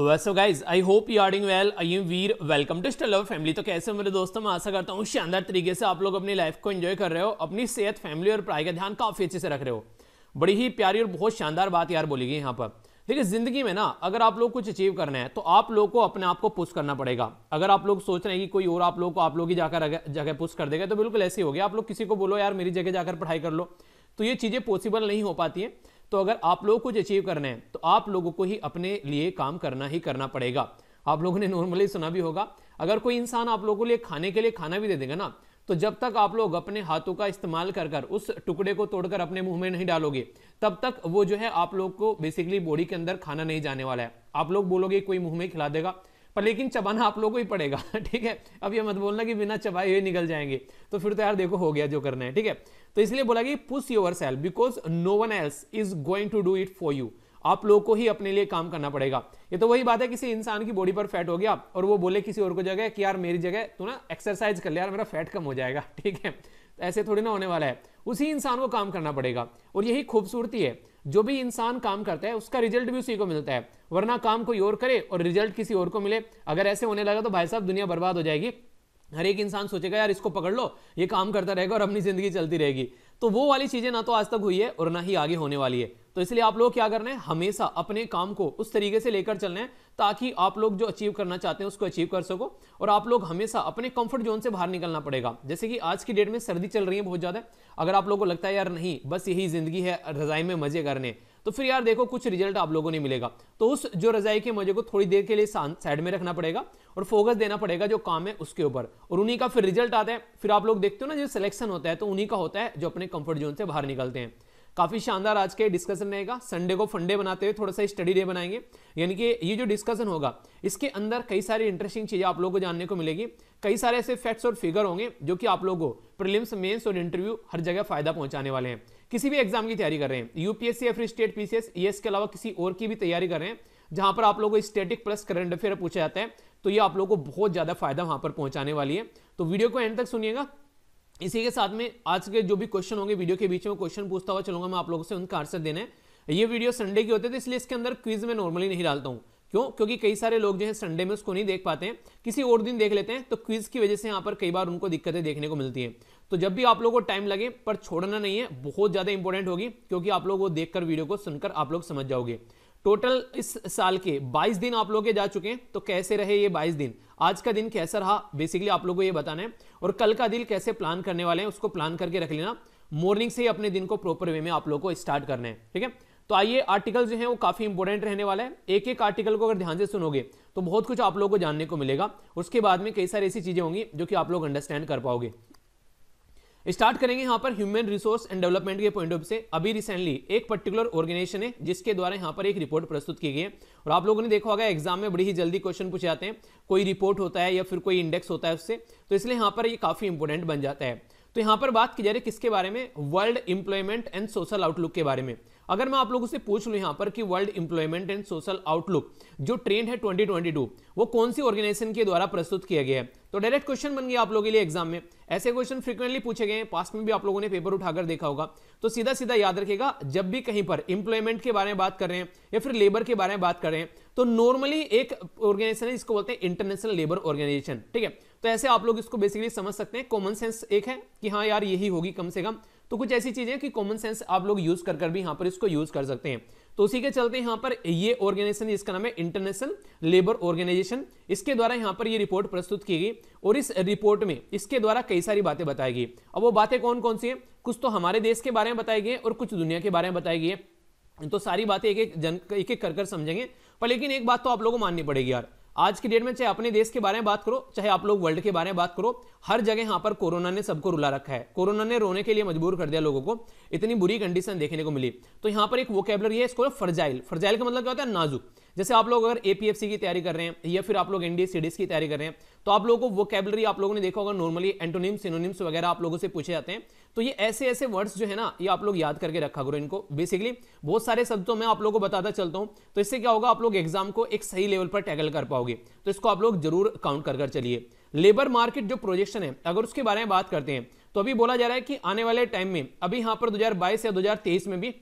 vaso guys I hope you are doing well I am Veer welcome to स्टल love family तो कैसे मेरे दोस्तों मैं आशा करता हूँ शानदार तरीके से आप लोग अपनी लाइफ को एंजॉय कर रहे हो अपनी सेहत फैमिली और पढ़ाई का ध्यान काफ़ी अच्छे से रख रहे हो बड़ी ही प्यारी और बहुत शानदार बात यार बोली गई यहाँ पर देखिए ज़िंदगी में ना अगर आप लोग कुछ अचीव करना है तो आप लोग को अपने आप को पुश करना पड़ेगा अगर आप लोग सोच रहे हैं कि कोई और आप लोग को आप लोग ही जाकर जगह पुश कर देगा तो बिल्कुल ऐसे हो गया आप लोग किसी को बोलो यार मेरी जगह जाकर पढ़ाई कर लो तो ये चीज़ें पॉसिबल नहीं हो पाती हैं तो अगर आप लोग कुछ अचीव करना है तो आप लोगों को ही अपने लिए काम करना ही करना पड़ेगा आप लोगों ने नॉर्मली सुना भी होगा अगर कोई इंसान आप लोगों के लिए खाने के लिए खाना भी दे देगा ना तो जब तक आप लोग अपने हाथों का इस्तेमाल कर कर उस टुकड़े को तोड़कर अपने मुंह में नहीं डालोगे तब तक वो जो है आप लोग को बेसिकली बॉडी के अंदर खाना नहीं जाने वाला है आप लोग बोलोगे कोई मुंह में खिला देगा पर लेकिन चबाना आप लोगों को ही पड़ेगा ठीक है अब ये मत बोलना कि बिना चबाए हुए निकल जाएंगे तो फिर तो यार देखो हो गया जो करना है ठीक है तो इसलिए बोला कि push yourself because no one else is going to do it for you आप लोगों को ही अपने लिए काम करना पड़ेगा ये तो वही बात है किसी इंसान की बॉडी पर फैट हो गया और वो बोले किसी और को जगह कि यार मेरी जगह तू ना एक्सरसाइज कर ले यार मेरा फैट कम हो जाएगा ठीक है ऐसे थोड़ी ना होने वाला है उसी इंसान को काम करना पड़ेगा और यही खूबसूरती है जो भी इंसान काम करता है उसका रिजल्ट भी उसी को मिलता है वरना काम कोई और करे और रिजल्ट किसी और को मिले अगर ऐसे होने लगा तो भाई साहब दुनिया बर्बाद हो जाएगी हर एक इंसान सोचेगा यार इसको पकड़ लो ये काम करता रहेगा और अपनी जिंदगी चलती रहेगी तो वो वाली चीजें ना तो आज तक हुई है और ना ही आगे होने वाली है तो इसलिए आप लोग क्या करना है हमेशा अपने काम को उस तरीके से लेकर चलना है ताकि आप लोग जो अचीव करना चाहते हैं उसको अचीव कर सको और आप लोग हमेशा अपने कंफर्ट जोन से बाहर निकलना पड़ेगा जैसे कि आज की डेट में सर्दी चल रही है बहुत ज़्यादा अगर आप लोग को लगता है यार नहीं बस यही जिंदगी है रजाई में मजे करने तो फिर यार देखो कुछ रिजल्ट आप लोगों ने मिलेगा तो उस जो रजाई के मजे को थोड़ी देर के लिए साइड में रखना पड़ेगा और फोकस देना पड़ेगा जो काम है उसके ऊपर और उन्हीं का फिर रिजल्ट आता है फिर आप लोग देखते हो ना जो सिलेक्शन होता है तो उन्हीं का होता है जो अपने कंफर्ट जोन से बाहर निकलते हैं काफी शानदार आज के डिस्कशन रहेगा संडे को फंडे बनाते हुए थोड़ा सा स्टडी डे बनाएंगे यानी कि ये जो डिस्कशन होगा इसके अंदर कई सारी इंटरेस्टिंग चीजें आप लोगों को जानने को मिलेगी कई सारे ऐसे फैक्ट्स और फिगर होंगे जो कि आप लोगों को प्रिलिम्स मेंस और इंटरव्यू हर जगह फायदा पहुंचाने वाले हैं किसी भी एग्जाम की तैयारी कर रहे हैं यूपीएससी या फिर स्टेट पीसीएस ये के अलावा किसी और की भी तैयारी कर रहे हैं जहां पर आप लोगों को स्टेटिक प्लस करंट अफेयर पूछा जाता है तो ये आप लोगों को बहुत ज्यादा फायदा वहां पर पहुंचाने वाली है तो वीडियो को एंड तक सुनिएगा इसी के साथ में आज के जो भी क्वेश्चन होंगे वीडियो के बीच में क्वेश्चन पूछता हुआ चलूंगा मैं आप लोगों से उनका आंसर देना है ये वीडियो संडे की होते थे तो इसलिए इसके अंदर क्विज में नॉर्मली नहीं डालता हूँ क्यों क्योंकि कई सारे लोग जो है संडे में उसको नहीं देख पाते हैं किसी और दिन देख लेते हैं तो क्विज की वजह से यहाँ पर कई बार उनको दिक्कतें देखने को मिलती हैं तो जब भी आप लोगों को टाइम लगे पर छोड़ना नहीं है बहुत ज़्यादा इंपॉर्टेंट होगी क्योंकि आप लोग वो देखकर वीडियो को सुनकर आप लोग समझ जाओगे टोटल इस साल के 22 दिन आप लोग के जा चुके हैं तो कैसे रहे ये 22 दिन आज का दिन कैसा रहा बेसिकली आप लोगों को ये बताना है और कल का दिन कैसे प्लान करने वाले हैं उसको प्लान करके रख लेना मॉर्निंग से ही अपने दिन को प्रॉपर वे में आप लोग को स्टार्ट करना है ठीक है तो आइए आर्टिकल जो है वो काफी इंपॉर्टेंट रहने वाला है एक एक आर्टिकल को अगर ध्यान से सुनोगे तो बहुत कुछ आप लोगों को जानने को मिलेगा उसके बाद में कई सारी ऐसी चीजें होंगी जो कि आप लोग अंडरस्टैंड कर पाओगे स्टार्ट करेंगे यहाँ पर ह्यूमन रिसोर्स एंड डेवलपमेंट के पॉइंट ऑफ से अभी रिसेंटली एक पर्टिकुलर ऑर्गेनाइजेशन है जिसके द्वारा यहाँ पर एक रिपोर्ट प्रस्तुत की गई है और आप लोगों ने देखा होगा एग्जाम में बड़ी ही जल्दी क्वेश्चन पूछे जाते हैं कोई रिपोर्ट होता है या फिर कोई इंडेक्स होता है उससे तो इसलिए यहाँ पर ये काफ़ी इंपोर्टेंट बन जाता है तो यहां पर बात की जा रही है किसके बारे में world employment and social outlook के बारे में अगर मैं आप लोगों से पूछ लू यहां पर कि world employment and social outlook जो ट्रेंड है 2022 वो कौन सी ऑर्गेनाइजेशन के द्वारा प्रस्तुत किया गया है तो डायरेक्ट क्वेश्चन बन गया आप लोगों के लिए एग्जाम में ऐसे क्वेश्चन फ्रिक्वेंटली पूछे गए हैं पास्ट में भी आप लोगों ने पेपर उठाकर देखा होगा तो सीधा सीधा याद रखेगा जब भी कहीं पर इंप्लॉयमेंट के बारे में बात कर रहे हैं या फिर लेबर के बारे में बात कर रहे हैं तो नॉर्मली एक ऑर्गेनाइजेशन है जिसको बोलते हैं इंटरनेशनल लेबर ऑर्गेनाइजेशन ठीक है तो ऐसे आप लोग इसको बेसिकली समझ सकते हैं कॉमन सेंस एक है कि हाँ यार यही होगी कम से कम तो कुछ ऐसी चीज़ें कि कॉमन सेंस आप लोग यूज़ कर कर भी यहाँ पर इसको यूज़ कर सकते हैं तो उसी के चलते यहाँ पर ये ऑर्गेनाइजेशन जिसका नाम है इंटरनेशनल लेबर ऑर्गेनाइजेशन इसके द्वारा यहाँ पर ये रिपोर्ट प्रस्तुत की गई और इस रिपोर्ट में इसके द्वारा कई सारी बातें बताई गई अब वो बातें कौन कौन सी हैं कुछ तो हमारे देश के बारे में बताई गई और कुछ दुनिया के बारे में बताई गई है तो सारी बातें एक एक जन एक एक कर कर समझेंगे पर लेकिन एक बात तो आप लोगों को माननी पड़ेगी यार आज की डेट में चाहे अपने देश के बारे में बात करो चाहे आप लोग वर्ल्ड के बारे में बात करो हर जगह यहाँ पर कोरोना ने सबको रुला रखा है कोरोना ने रोने के लिए मजबूर कर दिया लोगों को इतनी बुरी कंडीशन देखने को मिली तो यहाँ पर एक वो कैबलर है इसको फर्जाइल फर्जाइल का मतलब क्या होता है नाजुक जैसे आप लोग अगर एपीएफसी की तैयारी कर रहे हैं या फिर आप लोग एनडीए सीडीएस की तैयारी कर रहे हैं तो आप लोगों को वो कैबलरी आप लोगों ने देखा होगा नॉर्मली एंटोनिम सिनोनिम्स वगैरह आप लोगों से पूछे जाते हैं तो ये ऐसे ऐसे वर्ड्स जो है ना ये आप लोग याद करके रखा करो इनको बेसिकली बहुत सारे शब्दों तो में आप लोगों को बताता चलता हूं तो इससे क्या होगा आप लोग एग्जाम को एक सही लेवल पर टैगल कर पाओगे तो इसको आप लोग जरूर काउंट कर कर चलिए लेबर मार्केट जो प्रोजेक्शन है अगर उसके बारे में बात करते हैं तो अभी बोला जा रहा है कि आने वाले टाइम में अभी यहां पर 2022 या 2023 में भी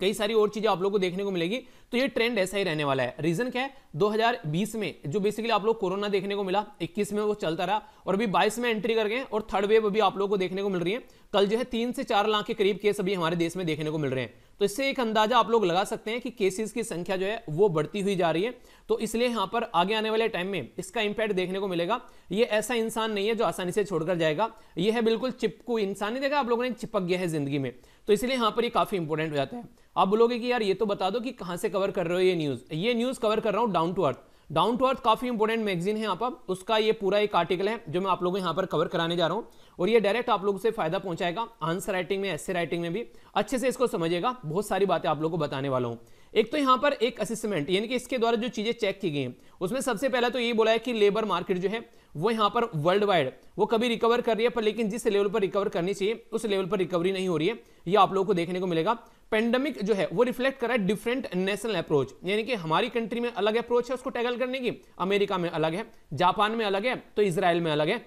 कई सारी और चीजें आप लोग को देखने को मिलेगी तो ये ट्रेंड ऐसा ही रहने वाला है रीजन क्या है 2020 में जो बेसिकली आप लोग कोरोना देखने को मिला 21 में वो चलता रहा और अभी 22 में एंट्री कर गए और थर्ड वेव अभी आप लोग को देखने को मिल रही है कल जो है तीन से चार लाख के करीब केस अभी हमारे देश में देखने को मिल रहे हैं तो इससे एक अंदाजा आप लोग लगा सकते हैं कि केसेस की संख्या जो है वो बढ़ती हुई जा रही है तो इसलिए यहां पर आगे आने वाले टाइम में इसका इंपैक्ट देखने को मिलेगा ये ऐसा इंसान नहीं है जो आसानी से छोड़कर जाएगा ये है बिल्कुल चिपकू इंसान ही देखा आप लोगों ने चिपक गया है जिंदगी में तो इसलिए यहां पर ये काफी इंपोर्टेंट हो जाता है आप बोलोगे कि यार ये तो बता दो कि कहां से कवर कर रहे हो ये न्यूज ये न्यूज कवर कर रहा हूं down to earth down to earth काफी इंपोर्टेंट मैगजीन है यहाँ पर उसका ये पूरा एक आर्टिकल है जो मैं आप लोगों को यहाँ पर कवर कराने जा रहा हूँ और ये डायरेक्ट आप लोगों से फायदा पहुंचाएगा आंसर राइटिंग में ऐसे राइटिंग में भी अच्छे से इसको समझेगा बहुत सारी बातें आप लोग को बताने वाला हूँ एक तो यहां पर एक असिस्टमेंट यानी कि इसके द्वारा जो चीजें चेक की गई हैं उसमें सबसे पहला तो ये बोला है कि लेबर मार्केट जो है वो यहां पर वर्ल्ड वाइड वो कभी रिकवर कर रही है पर लेकिन जिस लेवल पर रिकवर करनी चाहिए उस लेवल पर रिकवरी नहीं हो रही है ये आप लोगों को देखने को मिलेगा पेंडेमिक जो है वो रिफ्लेक्ट कर रहा है डिफरेंट नेशनल अप्रोच यानी कि हमारी कंट्री में अलग अप्रोच है उसको टैगल करने की अमेरिका में अलग है जापान में अलग है तो इसराइल में अलग है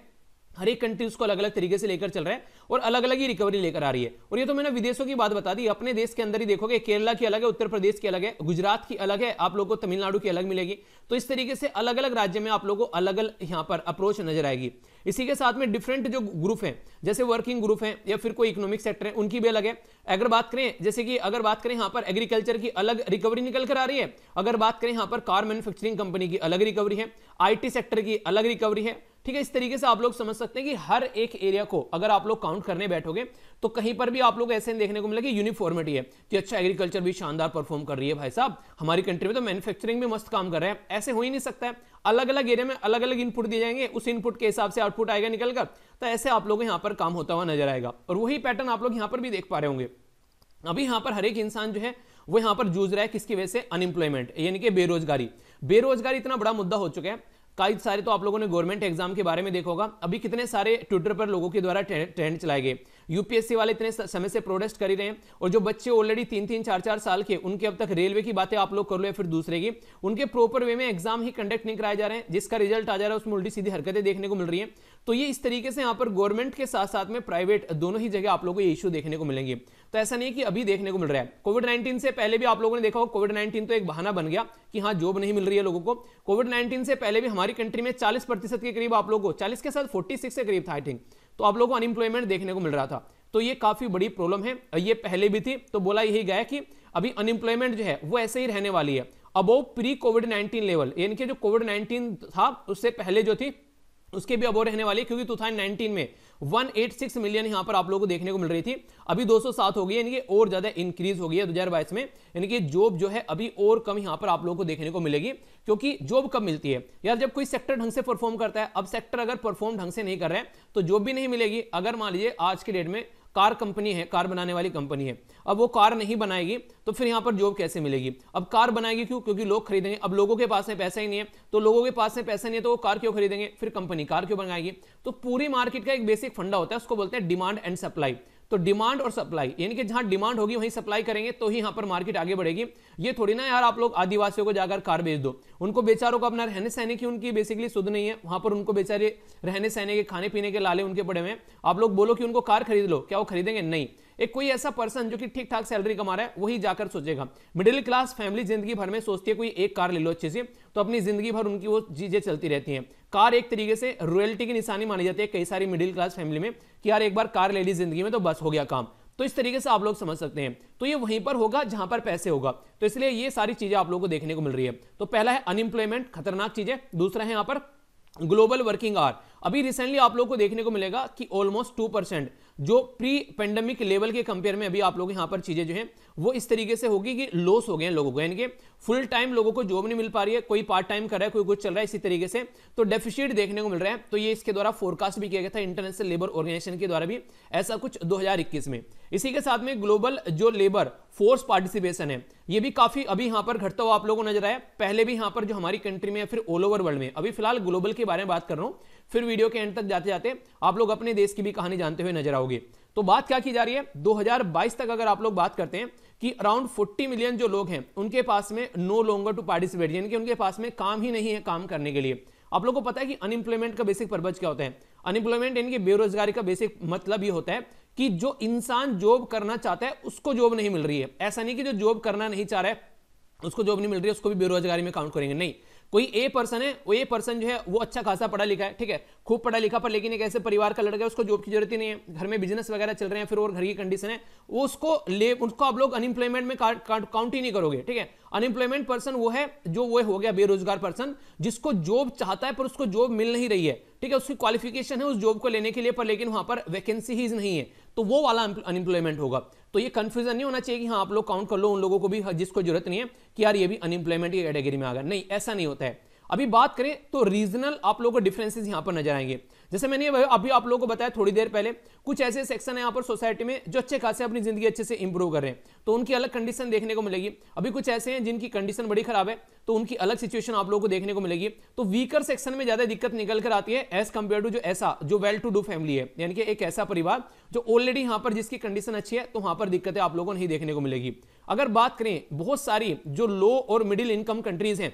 हर एक कंट्री उसको अलग अलग तरीके से लेकर चल रहा है और अलग अलग ही रिकवरी लेकर आ रही है और ये तो मैंने विदेशों की बात बता दी अपने देश के अंदर ही देखोगे केरला की अलग है उत्तर प्रदेश की अलग है गुजरात की अलग है आप लोग को तमिलनाडु की अलग मिलेगी तो इस तरीके से अलग अलग राज्य में आप लोग को अलग अलग यहाँ पर अप्रोच नजर आएगी इसी के साथ में डिफरेंट जो ग्रुप हैं जैसे वर्किंग ग्रुप हैं या फिर कोई इकोनॉमिक सेक्टर है उनकी भी अलग है अगर बात करें जैसे कि अगर बात करें यहाँ पर एग्रीकल्चर की अलग रिकवरी निकल कर आ रही है अगर बात करें यहाँ पर कार मैन्युफैक्चरिंग कंपनी की अलग रिकवरी है आईटी सेक्टर की अलग रिकवरी है ठीक है इस तरीके से आप लोग समझ सकते हैं कि हर एक एरिया को अगर आप लोग काउंट करने बैठोगे तो कहीं पर भी आप लोग ऐसे देखने को मिलेगा कि यूनिफॉर्मिटी है कि अच्छा एग्रीकल्चर भी शानदार परफॉर्म कर रही है भाई साहब हमारी कंट्री में तो मैन्युफैक्चरिंग भी मस्त काम कर रहे हैं ऐसे हो ही नहीं सकता है अलग अलग एरिया में अलग अलग इनपुट दिए जाएंगे उस इनपुट के हिसाब से आउटपुट आएगा निकलकर तो ऐसे आप लोग यहाँ पर काम होता हुआ नजर आएगा और वही पैटर्न आप लोग यहाँ पर भी देख पा रहे होंगे अभी यहाँ पर हर एक इंसान जो है वो यहाँ पर जूझ रहा है किसकी वजह से अनएम्प्लॉयमेंट यानी कि बेरोजगारी बेरोजगारी इतना बड़ा मुद्दा हो चुका है कई सारे तो आप लोगों ने गवर्नमेंट एग्जाम के बारे में देखा होगा अभी कितने सारे ट्विटर पर लोगों के द्वारा ट्रेंड चलाए गए यूपीएससी वाले इतने समय से प्रोटेस्ट कर ही रहे हैं और जो बच्चे ऑलरेडी तीन तीन चार चार साल के उनके अब तक रेलवे की बातें आप लोग कर लो या फिर दूसरे की उनके प्रॉपर वे में एग्जाम ही कंडक्ट नहीं कराए जा रहे हैं जिसका रिजल्ट आ जा रहा है उसमें उल्टी सीधी हरकतें देखने को मिल रही है तो ये इस तरीके से यहाँ पर गवर्नमेंट के साथ साथ में प्राइवेट दोनों ही जगह आप लोग को ये इशू देखने को मिलेंगे तो ऐसा नहीं है कि अभी देखने को मिल रहा है कोविड नाइनटीन से पहले भी आप लोगों ने देखा हो कोविड नाइन्टीन तो एक बहाना बन गया कि हाँ जॉब नहीं मिल रही है लोगों को कोविड नाइनटीन से पहले भी हमारी कंट्री में चालीस प्रतिशत के करीब आप लोगों को चालीस के साथ फोर्टी सिक्स के करीब था आई थिंक तो आप लोगों को अनएम्प्लॉयमेंट देखने को मिल रहा था तो ये काफ़ी बड़ी प्रॉब्लम है ये पहले भी थी तो बोला यही गया कि अभी अनएम्प्लॉयमेंट जो है वो ऐसे ही रहने वाली है above pre COVID nineteen level यानी कि जो कोविड नाइनटीन था उससे पहले जो थी उसके भी अबोव रहने वाली क्योंकि 2019 में 186 मिलियन यहां पर आप लोगों को देखने को मिल रही थी अभी 207 हो गई यानी कि और ज्यादा इंक्रीज हो गई है दो में यानी कि जॉब जो है अभी और कम यहां पर आप लोगों को देखने को मिलेगी क्योंकि जॉब कब मिलती है यार जब कोई सेक्टर ढंग से परफॉर्म करता है अब सेक्टर अगर परफॉर्म ढंग से नहीं कर रहे हैं तो जॉब भी नहीं मिलेगी अगर मान लीजिए आज के डेट में कार कंपनी है कार बनाने वाली कंपनी है अब वो कार नहीं बनाएगी तो फिर यहाँ पर जॉब कैसे मिलेगी अब कार बनाएगी क्यों क्योंकि लोग खरीदेंगे अब लोगों के पास में पैसा ही नहीं है तो लोगों के पास में पैसा नहीं है तो वो कार क्यों खरीदेंगे फिर कंपनी कार क्यों बनाएगी तो पूरी मार्केट का एक बेसिक फंडा होता है उसको बोलते हैं डिमांड एंड सप्लाई तो डिमांड और सप्लाई यानी कि जहां डिमांड होगी वहीं सप्लाई करेंगे तो ही यहां पर मार्केट आगे बढ़ेगी ये थोड़ी ना यार आप लोग आदिवासियों को जाकर कार बेच दो उनको बेचारों को अपना रहने सहने की उनकी बेसिकली सुध नहीं है वहां पर उनको बेचारे रहने सहने के खाने पीने के लाले उनके पड़े हुए आप लोग बोलो कि उनको कार खरीद लो क्या वो खरीदेंगे नहीं एक कोई ऐसा पर्सन जो कि ठीक ठाक सैलरी कमा रहा है वही जाकर सोचेगा मिडिल क्लास फैमिली जिंदगी भर में सोचती है कोई एक कार ले लो अच्छे से तो अपनी जिंदगी भर उनकी वो चीजें चलती रहती हैं कार एक तरीके से रॉयल्टी की निशानी मानी जाती है कई सारी मिडिल क्लास फैमिली में कि यार एक बार कार ले ली जिंदगी में तो बस हो गया काम तो इस तरीके से आप लोग समझ सकते हैं तो ये वहीं पर होगा जहां पर पैसे होगा तो इसलिए ये सारी चीजें आप लोगों को देखने को मिल रही है तो पहला है अनएम्प्लॉयमेंट खतरनाक चीज है दूसरा है यहां पर ग्लोबल वर्किंग आवर अभी रिसेंटली आप लोगों को देखने को मिलेगा कि ऑलमोस्ट टू परसेंट जो प्री पेंडेमिक लेवल के कंपेयर में अभी आप लोग यहां पर चीज़ें जो हैं वो इस तरीके से होगी कि लॉस हो गए हैं लोगों को यानी कि फुल टाइम लोगों को जॉब नहीं मिल पा रही है कोई पार्ट टाइम कर रहा है कोई कुछ चल रहा है इसी तरीके से तो डेफिशिएट देखने को मिल रहा है तो ये इसके द्वारा फोरकास्ट भी किया गया था इंटरनेशनल लेबर ऑर्गेनाइजेशन के द्वारा भी ऐसा कुछ दो में इसी के साथ में ग्लोबल जो लेबर फोर्स पार्टिसिपेशन है ये भी काफी अभी यहां पर घटता हुआ आप लोगों को नजर आया पहले भी यहां पर जो हमारी कंट्री में या फिर ऑल ओवर वर्ल्ड में अभी फिलहाल ग्लोबल के बारे में बात कर रहा हूं फिर वीडियो के एंड तक जाते जाते आप लोग अपने देश की भी कहानी जानते हुए नजर आओगे तो बात क्या की जा रही है 2022 तक अगर आप लोग बात करते हैं कि अराउंड 40 मिलियन जो लोग हैं उनके पास में नो लोंगर टू पार्टिसिपेट यानी कि उनके पास में काम ही नहीं है काम करने के लिए आप लोगों को पता है कि अनएम्प्लॉयमेंट का बेसिक पर्पज क्या होता है अनएम्प्लॉयमेंट यानी कि बेरोजगारी का बेसिक मतलब ये होता है कि जो इंसान जॉब करना चाहता है उसको जॉब नहीं मिल रही है ऐसा नहीं कि जो जॉब करना नहीं चाह रहा है उसको जॉब नहीं मिल रही है उसको भी बेरोजगारी में काउंट करेंगे नहीं कोई ए पर्सन है वो ए पर्सन जो है वो अच्छा खासा पढ़ा लिखा है ठीक है खूब पढ़ा लिखा पर लेकिन एक ऐसे परिवार का लड़का है उसको जॉब की जरूरत ही नहीं है घर में बिजनेस वगैरह चल रहे हैं फिर और घर की कंडीशन है वो उसको ले उसको आप लोग अनएम्प्लॉयमेंट में काउंट ही नहीं करोगे ठीक है अनएम्प्लॉयमेंट पर्सन वो है जो वो हो गया बेरोजगार पर्सन जिसको जॉब चाहता है पर उसको जॉब मिल नहीं रही है ठीक है उसकी क्वालिफिकेशन है उस जॉब को लेने के लिए पर लेकिन वहां पर वैकेंसी ही नहीं है तो वो वाला अनएम्प्लॉयमेंट होगा तो ये कंफ्यूजन नहीं होना चाहिए कि हाँ आप लोग काउंट कर लो उन लोगों को भी हाँ, जिसको जरूरत नहीं है कि यार ये भी अनएम्प्लॉयमेंट की कैटेगरी में आ गया नहीं ऐसा नहीं होता है अभी बात करें तो रीजनल आप लोगों को डिफरेंसेस यहां पर नजर आएंगे जैसे मैंने अभी आप लोगों को बताया थोड़ी देर पहले कुछ ऐसे सेक्शन है यहाँ पर सोसाइटी में जो अच्छे खासे अपनी जिंदगी अच्छे से इंप्रूव कर रहे हैं तो उनकी अलग कंडीशन देखने को मिलेगी अभी कुछ ऐसे हैं जिनकी कंडीशन बड़ी खराब है तो उनकी अलग सिचुएशन आप लोगों को देखने को मिलेगी तो वीकर सेक्शन में ज्यादा दिक्कत निकल कर आती है एज कंपेयर टू जो ऐसा जो वेल टू डू फैमिली है यानी कि एक ऐसा परिवार जो ऑलरेडी यहाँ पर जिसकी कंडीशन अच्छी है तो वहां पर दिक्कतें आप लोगों को नहीं देखने को मिलेगी अगर बात करें बहुत सारी जो लो और मिडिल इनकम कंट्रीज हैं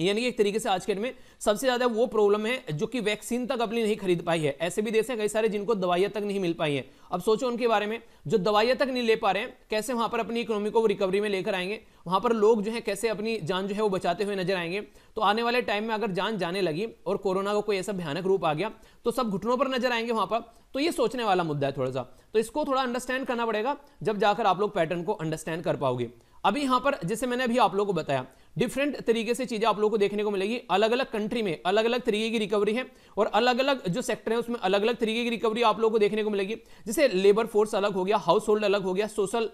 यानी कि एक तरीके से आज के डेट में सबसे ज्यादा वो प्रॉब्लम है जो कि वैक्सीन तक अपनी नहीं खरीद पाई है ऐसे भी देश हैं कई सारे जिनको दवाइयां तक नहीं मिल पाई हैं अब सोचो उनके बारे में जो दवाइयां तक नहीं ले पा रहे हैं कैसे वहां पर अपनी इकोनॉमी को रिकवरी में लेकर आएंगे वहां पर लोग जो है कैसे अपनी जान जो है वो बचाते हुए नजर आएंगे तो आने वाले टाइम में अगर जान जाने लगी और कोरोना का को कोई ऐसा भयानक रूप आ गया तो सब घुटनों पर नजर आएंगे वहां पर तो ये सोचने वाला मुद्दा है थोड़ा सा तो इसको थोड़ा अंडरस्टैंड करना पड़ेगा जब जाकर आप लोग पैटर्न को अंडरस्टैंड कर पाओगे अभी यहाँ पर जैसे मैंने अभी आप लोगों को बताया डिफरेंट तरीके से चीजें आप लोगों को देखने को मिलेगी अलग अलग कंट्री में अलग अलग तरीके की रिकवरी है और अलग अलग जो सेक्टर है उसमें अलग अलग तरीके की रिकवरी आप लोगों को देखने को मिलेगी जैसे लेबर फोर्स अलग हो गया हाउस होल्ड अलग हो गया सोशल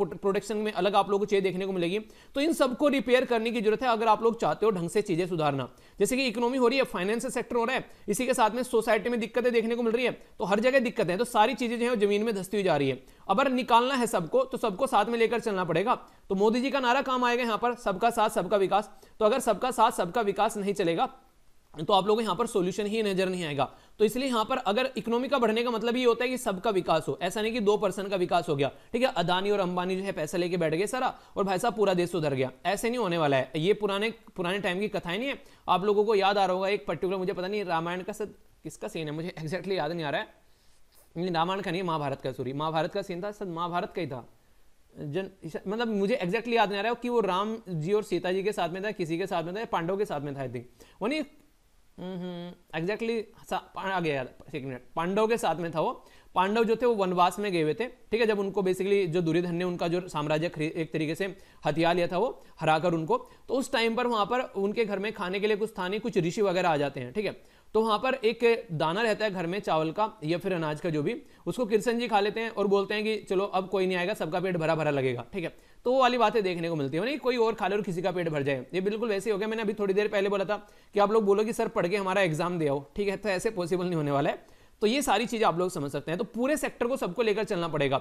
प्रोटेक्शन में अलग आप लोगों को चीजें देखने को मिलेगी तो इन सबको रिपेयर करने की जरूरत है अगर आप लोग चाहते हो ढंग से चीजें सुधारना जैसे कि इकोनॉमी हो रही है फाइनेंस सेक्टर हो रहा है इसी के साथ में सोसाइटी में दिक्कतें देखने को मिल रही है तो हर जगह दिक्कतें तो सारी चीजें जो है जमीन में धस्ती हुई जा रही है अगर निकालना है सबको तो सबको साथ में लेकर चलना पड़ेगा तो मोदी जी का नारा काम आएगा यहां पर सबका साथ सबका विकास तो अगर सबका साथ सबका विकास नहीं चलेगा तो आप लोगों यहां पर सॉल्यूशन ही नजर नहीं आएगा तो इसलिए यहां पर अगर इकोनॉमी का बढ़ने का मतलब ये होता है कि सबका विकास हो ऐसा नहीं कि दो पर्सन का विकास हो गया ठीक है अदानी और अंबानी जो है पैसा लेके बैठ गए सारा और भाई साहब पूरा देश सुधर गया ऐसे नहीं होने वाला है ये पुराने पुराने टाइम की कथाएं नहीं है आप लोगों को याद आ रहा होगा एक पर्टिकुलर मुझे पता नहीं रामायण का किसका सीन है मुझे एक्जैक्टली याद नहीं आ रहा है रामायण का नहीं महाभारत का सॉरी महाभारत का सीन था सर महाभारत का ही था जन मतलब मुझे एग्जैक्टली याद नहीं आ रहा है कि वो राम जी और सीता जी के साथ में था किसी के साथ में था पांडव के साथ में था आई थिंक वो नहीं एग्जैक्टली हम्म, आ गया एक मिनट पांडव के साथ में था वो पांडव जो थे वो वनवास में गए हुए थे ठीक है जब उनको बेसिकली जो दुर्योधन ने उनका जो साम्राज्य एक तरीके से हथियार लिया था वो हराकर उनको तो उस टाइम पर वहां पर उनके घर में खाने के लिए कुछ स्थानीय कुछ ऋषि वगैरह आ जाते हैं ठीक है तो वहां पर एक दाना रहता है घर में चावल का या फिर अनाज का जो भी उसको किरसन जी खा लेते हैं और बोलते हैं कि चलो अब कोई नहीं आएगा सबका पेट भरा भरा लगेगा ठीक है तो वो वाली बातें देखने को मिलती है नहीं कोई और खा ले और किसी का पेट भर जाए ये बिल्कुल वैसे ही हो गया मैंने अभी थोड़ी देर पहले बोला था कि आप लोग बोलो कि सर पढ़ के हमारा एग्जाम दे आओ ठीक है तो ऐसे पॉसिबल नहीं होने वाला है तो ये सारी चीज़ें आप लोग समझ सकते हैं तो पूरे सेक्टर को सबको लेकर चलना पड़ेगा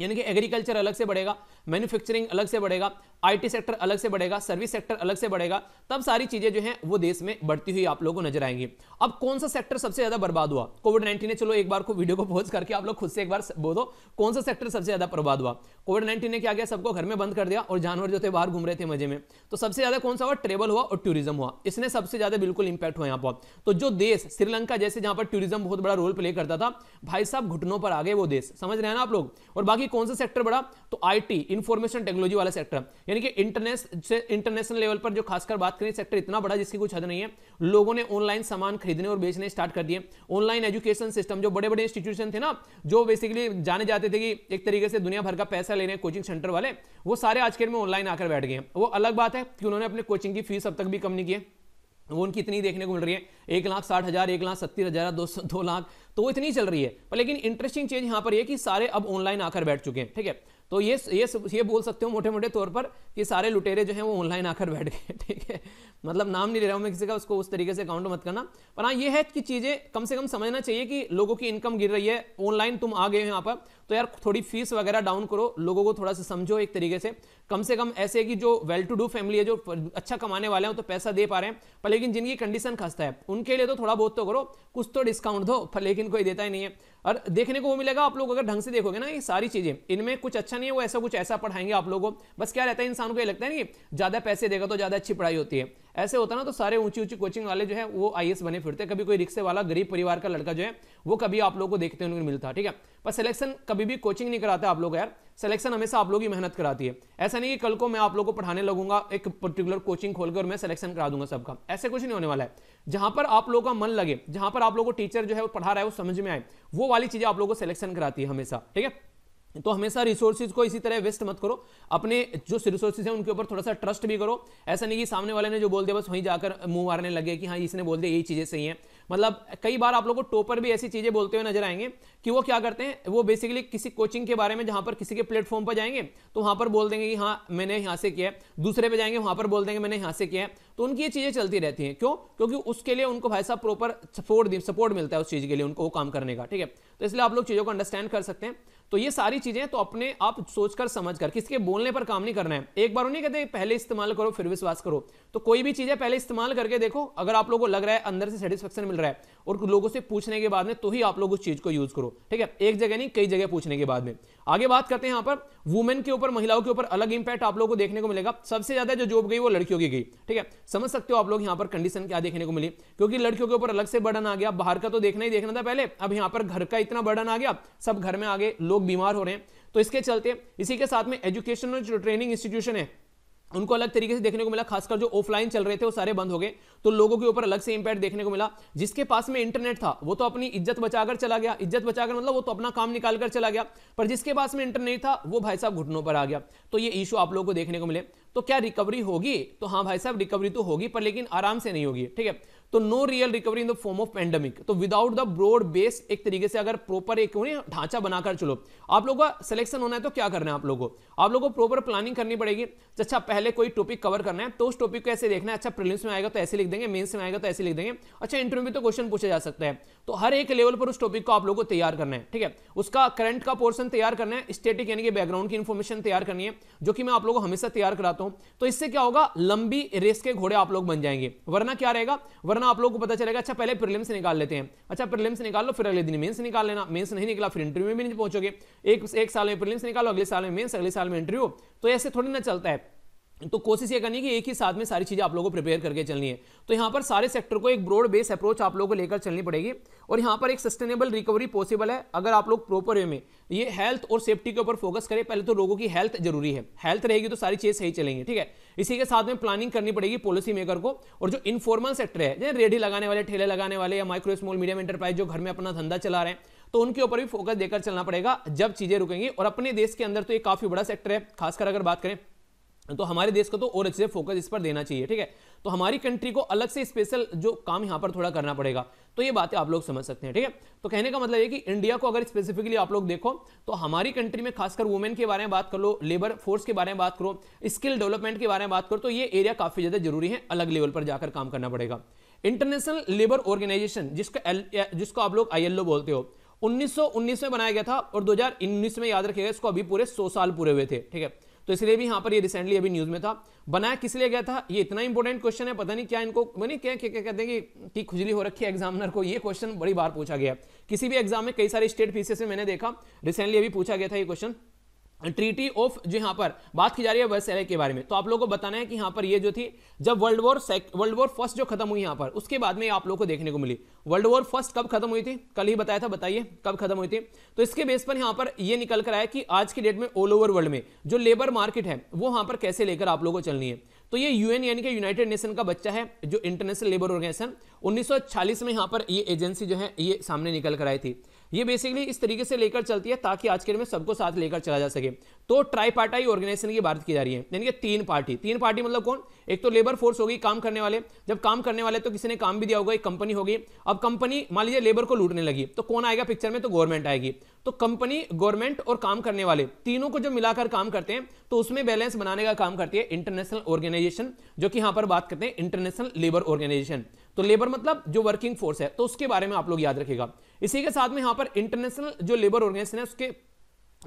यानी कि एग्रीकल्चर अलग से बढ़ेगा मैन्युफैक्चरिंग अलग से बढ़ेगा आईटी सेक्टर अलग से बढ़ेगा सर्विस सेक्टर अलग से बढ़ेगा तब सारी चीजें जो हैं वो देश में बढ़ती हुई आप लोगों को नजर आएंगी अब कौन सा सेक्टर सबसे ज्यादा बर्बाद हुआ कोविड नाइन्टीन ने चलो एक बार को वीडियो को पोज करके आप लोग खुद से एक बार बोलो कौन सा सेक्टर सबसे ज्यादा बर्बाद हुआ कोविड नाइन्टीन ने क्या किया सबको घर में बंद कर दिया और जानवर जो थे बाहर घूम रहे थे मजे में तो सबसे ज्यादा कौन सा हुआ ट्रेवल हुआ और टूरिज्म हुआ इसने सबसे ज्यादा बिल्कुल इंपैक्ट हुआ यहाँ पर तो जो देश श्रीलंका जैसे जहां पर टूरिज्म बहुत बड़ा रोल प्ले करता था भाई साहब घुटनों पर आ गए वो देश समझ रहे हैं ना आप लोग और बाकी बाकी कौन सा सेक्टर बड़ा तो आईटी इंफॉर्मेशन टेक्नोलॉजी वाला सेक्टर यानी कि इंटरनेशनल लेवल पर जो खासकर बात करें सेक्टर इतना बड़ा जिसकी कुछ हद नहीं है लोगों ने ऑनलाइन सामान खरीदने और बेचने स्टार्ट कर दिए ऑनलाइन एजुकेशन सिस्टम जो बड़े बड़े इंस्टीट्यूशन थे ना जो बेसिकली जाने जाते थे कि एक तरीके से दुनिया भर का पैसा लेने कोचिंग सेंटर वाले वो सारे आज के में ऑनलाइन आकर बैठ गए वो अलग बात है कि उन्होंने अपने कोचिंग की फीस अब तक भी कम नहीं किया वो उनकी इतनी देखने को मिल रही है एक लाख साठ हज़ार एक लाख सत्तर हज़ार दो दो लाख तो वो इतनी चल रही है पर लेकिन इंटरेस्टिंग चीज़ यहाँ पर ये कि सारे अब ऑनलाइन आकर बैठ चुके हैं ठीक है तो ये ये ये बोल सकते हो मोटे मोटे तौर पर कि सारे लुटेरे जो हैं वो ऑनलाइन आकर बैठ गए ठीक है मतलब नाम नहीं ले रहा हूं मैं किसी का उसको उस तरीके से अकाउंट मत करना पर हाँ ये है कि चीज़ें कम से कम समझना चाहिए कि लोगों की इनकम गिर रही है ऑनलाइन तुम आ गए हो यहाँ पर तो यार थोड़ी फीस वगैरह डाउन करो लोगों को थोड़ा सा समझो एक तरीके से कम से कम ऐसे कि जो वेल टू डू फैमिली है जो अच्छा कमाने वाले हैं तो पैसा दे पा रहे हैं पर लेकिन जिनकी कंडीशन खस्ता है उनके लिए तो थोड़ा बहुत तो करो कुछ तो डिस्काउंट दो पर लेकिन कोई देता ही नहीं है और देखने को वो मिलेगा आप लोग अगर ढंग से देखोगे ना ये सारी चीज़ें इनमें कुछ अच्छा नहीं है वो ऐसा कुछ ऐसा पढ़ाएंगे आप लोगों को बस क्या रहता है इंसान को ये लगता है कि ज़्यादा पैसे देगा तो ज़्यादा अच्छी पढ़ाई होती है ऐसे होता ना तो सारे ऊंची ऊंची कोचिंग वाले जो है वो आई बने फिरते कभी कोई रिक्शे वाला गरीब परिवार का लड़का जो है वो कभी आप लोग को देखते उनको मिलता ठीक है पर सिलेक्शन कभी भी कोचिंग नहीं कराते आप लोग यार सिलेक्शन हमेशा आप लोग ही मेहनत कराती है ऐसा नहीं कि कल को मैं आप लोगों को पढ़ाने लगूंगा एक पर्टिकुलर कोचिंग खोलकर और मैं सिलेक्शन करा दूंगा सबका ऐसे कुछ नहीं होने वाला है जहां पर आप लोगों का मन लगे जहां पर आप लोगों को टीचर जो है वो पढ़ा रहा है वो समझ में आए वो वाली चीजें आप लोगों को सिलेक्शन कराती है हमेशा ठीक है तो हमेशा रिसोर्सेज को इसी तरह वेस्ट मत करो अपने जो रिसोर्सेज हैं उनके ऊपर थोड़ा सा ट्रस्ट भी करो ऐसा नहीं कि सामने वाले ने जो बोल दिया बस वहीं जाकर मुंह मारने लगे कि हाँ इसने बोल दिया यही चीज़ें सही हैं मतलब कई बार आप लोगों को टोपर भी ऐसी चीज़ें बोलते हुए नजर आएंगे कि वो क्या करते हैं वो बेसिकली किसी कोचिंग के बारे में जहां पर किसी के प्लेटफॉर्म पर जाएंगे तो वहां पर बोल देंगे कि हाँ मैंने यहां से किया है दूसरे पे जाएंगे वहां पर बोल देंगे मैंने यहां से किया है तो उनकी ये चीज़ें चलती रहती हैं क्यों क्योंकि उसके लिए उनको भाई साहब प्रॉपर सपोर्ट सपोर्ट मिलता है उस चीज़ के लिए उनको वो काम करने का ठीक है तो इसलिए आप लोग चीज़ों को अंडरस्टैंड कर सकते हैं तो ये सारी चीजें तो अपने आप सोचकर समझकर किसके बोलने पर काम नहीं करना है एक बार नहीं कहते पहले इस्तेमाल करो फिर विश्वास करो तो कोई भी चीजें पहले इस्तेमाल करके देखो अगर आप लोगों को लग रहा है अंदर से सेटिस्फेक्शन मिल रहा है और लोगों से पूछने के बाद में तो ही आप लोग उस चीज को यूज करो ठीक है एक जगह नहीं कई जगह पूछने के बाद में आगे बात करते हैं यहां पर वुमेन के ऊपर महिलाओं के ऊपर अलग इंपैक्ट आप लोगों को देखने को मिलेगा सबसे ज्यादा जो जॉब गई वो लड़कियों की गई ठीक है समझ सकते हो आप लोग यहां पर कंडीशन क्या देखने को मिली क्योंकि लड़कियों के ऊपर अलग से बर्डन आ गया बाहर का तो देखना ही देखना था पहले अब यहां पर घर का इतना बर्डन आ गया सब घर में आगे लोग बीमार हो रहे हैं तो इसके चलते इसी के साथ में एजुकेशनल जो ट्रेनिंग इंस्टीट्यूशन है उनको अलग तरीके से देखने को मिला खासकर जो ऑफलाइन चल रहे थे वो सारे बंद हो गए तो लोगों के ऊपर अलग से इंपैक्ट देखने को मिला जिसके पास में इंटरनेट था वो तो अपनी इज्जत बचाकर चला गया इज्जत बचाकर मतलब वो तो अपना काम निकाल कर चला गया पर जिसके पास में इंटरनेट था वो भाई साहब घुटनों पर आ गया तो ये इशू आप लोगों को देखने को मिले तो क्या रिकवरी होगी तो हाँ भाई साहब रिकवरी तो होगी पर लेकिन आराम से नहीं होगी ठीक है तो no real recovery in the form of pandemic तो विदाउट द ब्रॉड बेस एक तरीके से अगर प्रॉपर एक ढांचा बनाकर चलो आप लोगों का सिलेक्शन होना है तो क्या करना है आप लोगों को आप लोगों को प्रॉपर प्लानिंग करनी पड़ेगी अच्छा, अच्छा पहले कोई टॉपिक कवर करना है तो उस टॉपिक को ऐसे देखना है अच्छा प्रिलिम्स में आएगा तो ऐसे लिख देंगे मेन्स में आएगा तो ऐसे लिख देंगे अच्छा इंटरव्यू में तो क्वेश्चन पूछा जा सकता है तो हर एक लेवल पर उस टॉपिक को आप लोगों को तैयार करना है ठीक है उसका करंट का पोर्सन तैयार करना है स्टेटिक यानी कि बैकग्राउंड की इन्फॉर्मेशन तैयार करनी है जो कि मैं आप लोगों को हमेशा तैयार कराता हूँ हूं तो इससे क्या होगा लंबी रेस के घोड़े आप लोग बन जाएंगे वरना क्या रहेगा वरना आप लोग को पता चलेगा अच्छा पहले प्रिलिम्स निकाल लेते हैं अच्छा प्रिलिम्स निकाल लो फिर अगले दिन मेंस निकाल लेना मेंस नहीं निकला फिर इंटरव्यू में भी नहीं पहुंचोगे एक, एक साल में प्रिलिम्स निकालो अगले साल में मेंस अगले साल में इंटरव्यू तो ऐसे थोड़ी ना चलता है तो कोशिश ये करनी है कि एक ही साथ में सारी चीज़ें आप लोगों को प्रिपेयर करके चलनी है तो यहाँ पर सारे सेक्टर को एक ब्रॉड बेस अप्रोच आप लोगों को लेकर चलनी पड़ेगी और यहाँ पर एक सस्टेनेबल रिकवरी पॉसिबल है अगर आप लोग प्रॉपर वे में ये हेल्थ और सेफ्टी के ऊपर फोकस करें पहले तो लोगों की हेल्थ जरूरी है हेल्थ रहेगी तो सारी चीज़ सही चलेंगी ठीक है इसी के साथ में प्लानिंग करनी पड़ेगी पॉलिसी मेकर को और जो इनफॉर्मल सेक्टर है जैसे रेडी लगाने वाले ठेले लगाने वाले या माइक्रो स्मॉल मीडियम एंटरप्राइज जो घर में अपना धंधा चला रहे हैं तो उनके ऊपर भी फोकस देकर चलना पड़ेगा जब चीज़ें रुकेंगी और अपने देश के अंदर तो ये काफ़ी बड़ा सेक्टर है खासकर अगर बात करें तो हमारे देश को तो और अच्छे से फोकस इस पर देना चाहिए ठीक है तो हमारी कंट्री को अलग से स्पेशल जो काम यहां पर थोड़ा करना पड़ेगा तो ये बातें आप लोग समझ सकते हैं ठीक है तो कहने का मतलब ये कि इंडिया को अगर स्पेसिफिकली आप लोग देखो तो हमारी कंट्री में खासकर वुमेन के बारे में बात कर लो लेबर फोर्स के बारे में बात करो स्किल डेवलपमेंट के बारे में बात करो तो ये एरिया काफ़ी ज़्यादा जरूरी है अलग लेवल पर जाकर काम करना पड़ेगा इंटरनेशनल लेबर ऑर्गेनाइजेशन जिसका जिसको आप लोग आई बोलते हो 1919 में बनाया गया था और 2019 में याद रखिएगा इसको अभी पूरे 100 साल पूरे हुए थे ठीक है तो इसलिए भी यहाँ पर ये रिसेंटली अभी न्यूज में था बनाया किस लिए गया था ये इतना इंपॉर्टेंट क्वेश्चन है पता नहीं क्या इनको मैंने क्या क्या कहते हैं कि, कि खुजली हो रखी है एग्जामिनर को ये क्वेश्चन बड़ी बार पूछा गया किसी भी एग्जाम में कई सारे स्टेट फीसेस में मैंने देखा रिसेंटली अभी पूछा गया था ये क्वेश्चन ट्रीटी ऑफ जो यहाँ पर बात की जा रही है वर्सैले के बारे में तो आप लोगों को बताना है कि यहाँ पर ये जो थी जब world war world war first जो खत्म हुई यहाँ पर उसके बाद में आप लोगों को देखने को मिली वर्ल्ड वॉर फर्स्ट कब खत्म हुई थी कल ही बताया था बताइए कब खत्म हुई थी तो इसके बेस पर यहाँ पर यह निकल कर आया कि आज की डेट में ऑल ओवर वर्ल्ड में जो लेबर मार्केट है वो वहाँ पर कैसे लेकर आप लोगों को चलनी है तो ये यूएन यानी कि यूनाइटेड नेशन का बच्चा है जो इंटरनेशनल लेबर ऑर्गेनाइजेशन 1946 में यहाँ पर ये एजेंसी जो है ये सामने निकल कर आई थी ये बेसिकली इस तरीके से लेकर चलती है ताकि आज के डेट में सबको साथ लेकर चला जा सके तो ट्राईपार्टाई ऑर्गेनाइजेशन की बात की जा रही है यानी कि तीन पार्टी तीन पार्टी मतलब कौन एक तो लेबर फोर्स होगी काम करने वाले जब काम करने वाले तो किसी ने काम भी दिया होगा एक कंपनी होगी अब कंपनी मान लीजिए लेबर को लूटने लगी तो कौन आएगा पिक्चर में तो गवर्नमेंट आएगी तो कंपनी गवर्नमेंट और काम करने वाले तीनों को जब मिलाकर काम करते हैं तो उसमें बैलेंस बनाने का काम करती है इंटरनेशनल ऑर्गेनाइजेशन जो कि यहां पर बात करते हैं इंटरनेशनल लेबर ऑर्गेनाइजेशन तो लेबर मतलब जो वर्किंग फोर्स है तो उसके बारे में आप लोग याद रखेगा इसी के साथ में यहां पर इंटरनेशनल जो लेबर ऑर्गेनाइजेशन है उसके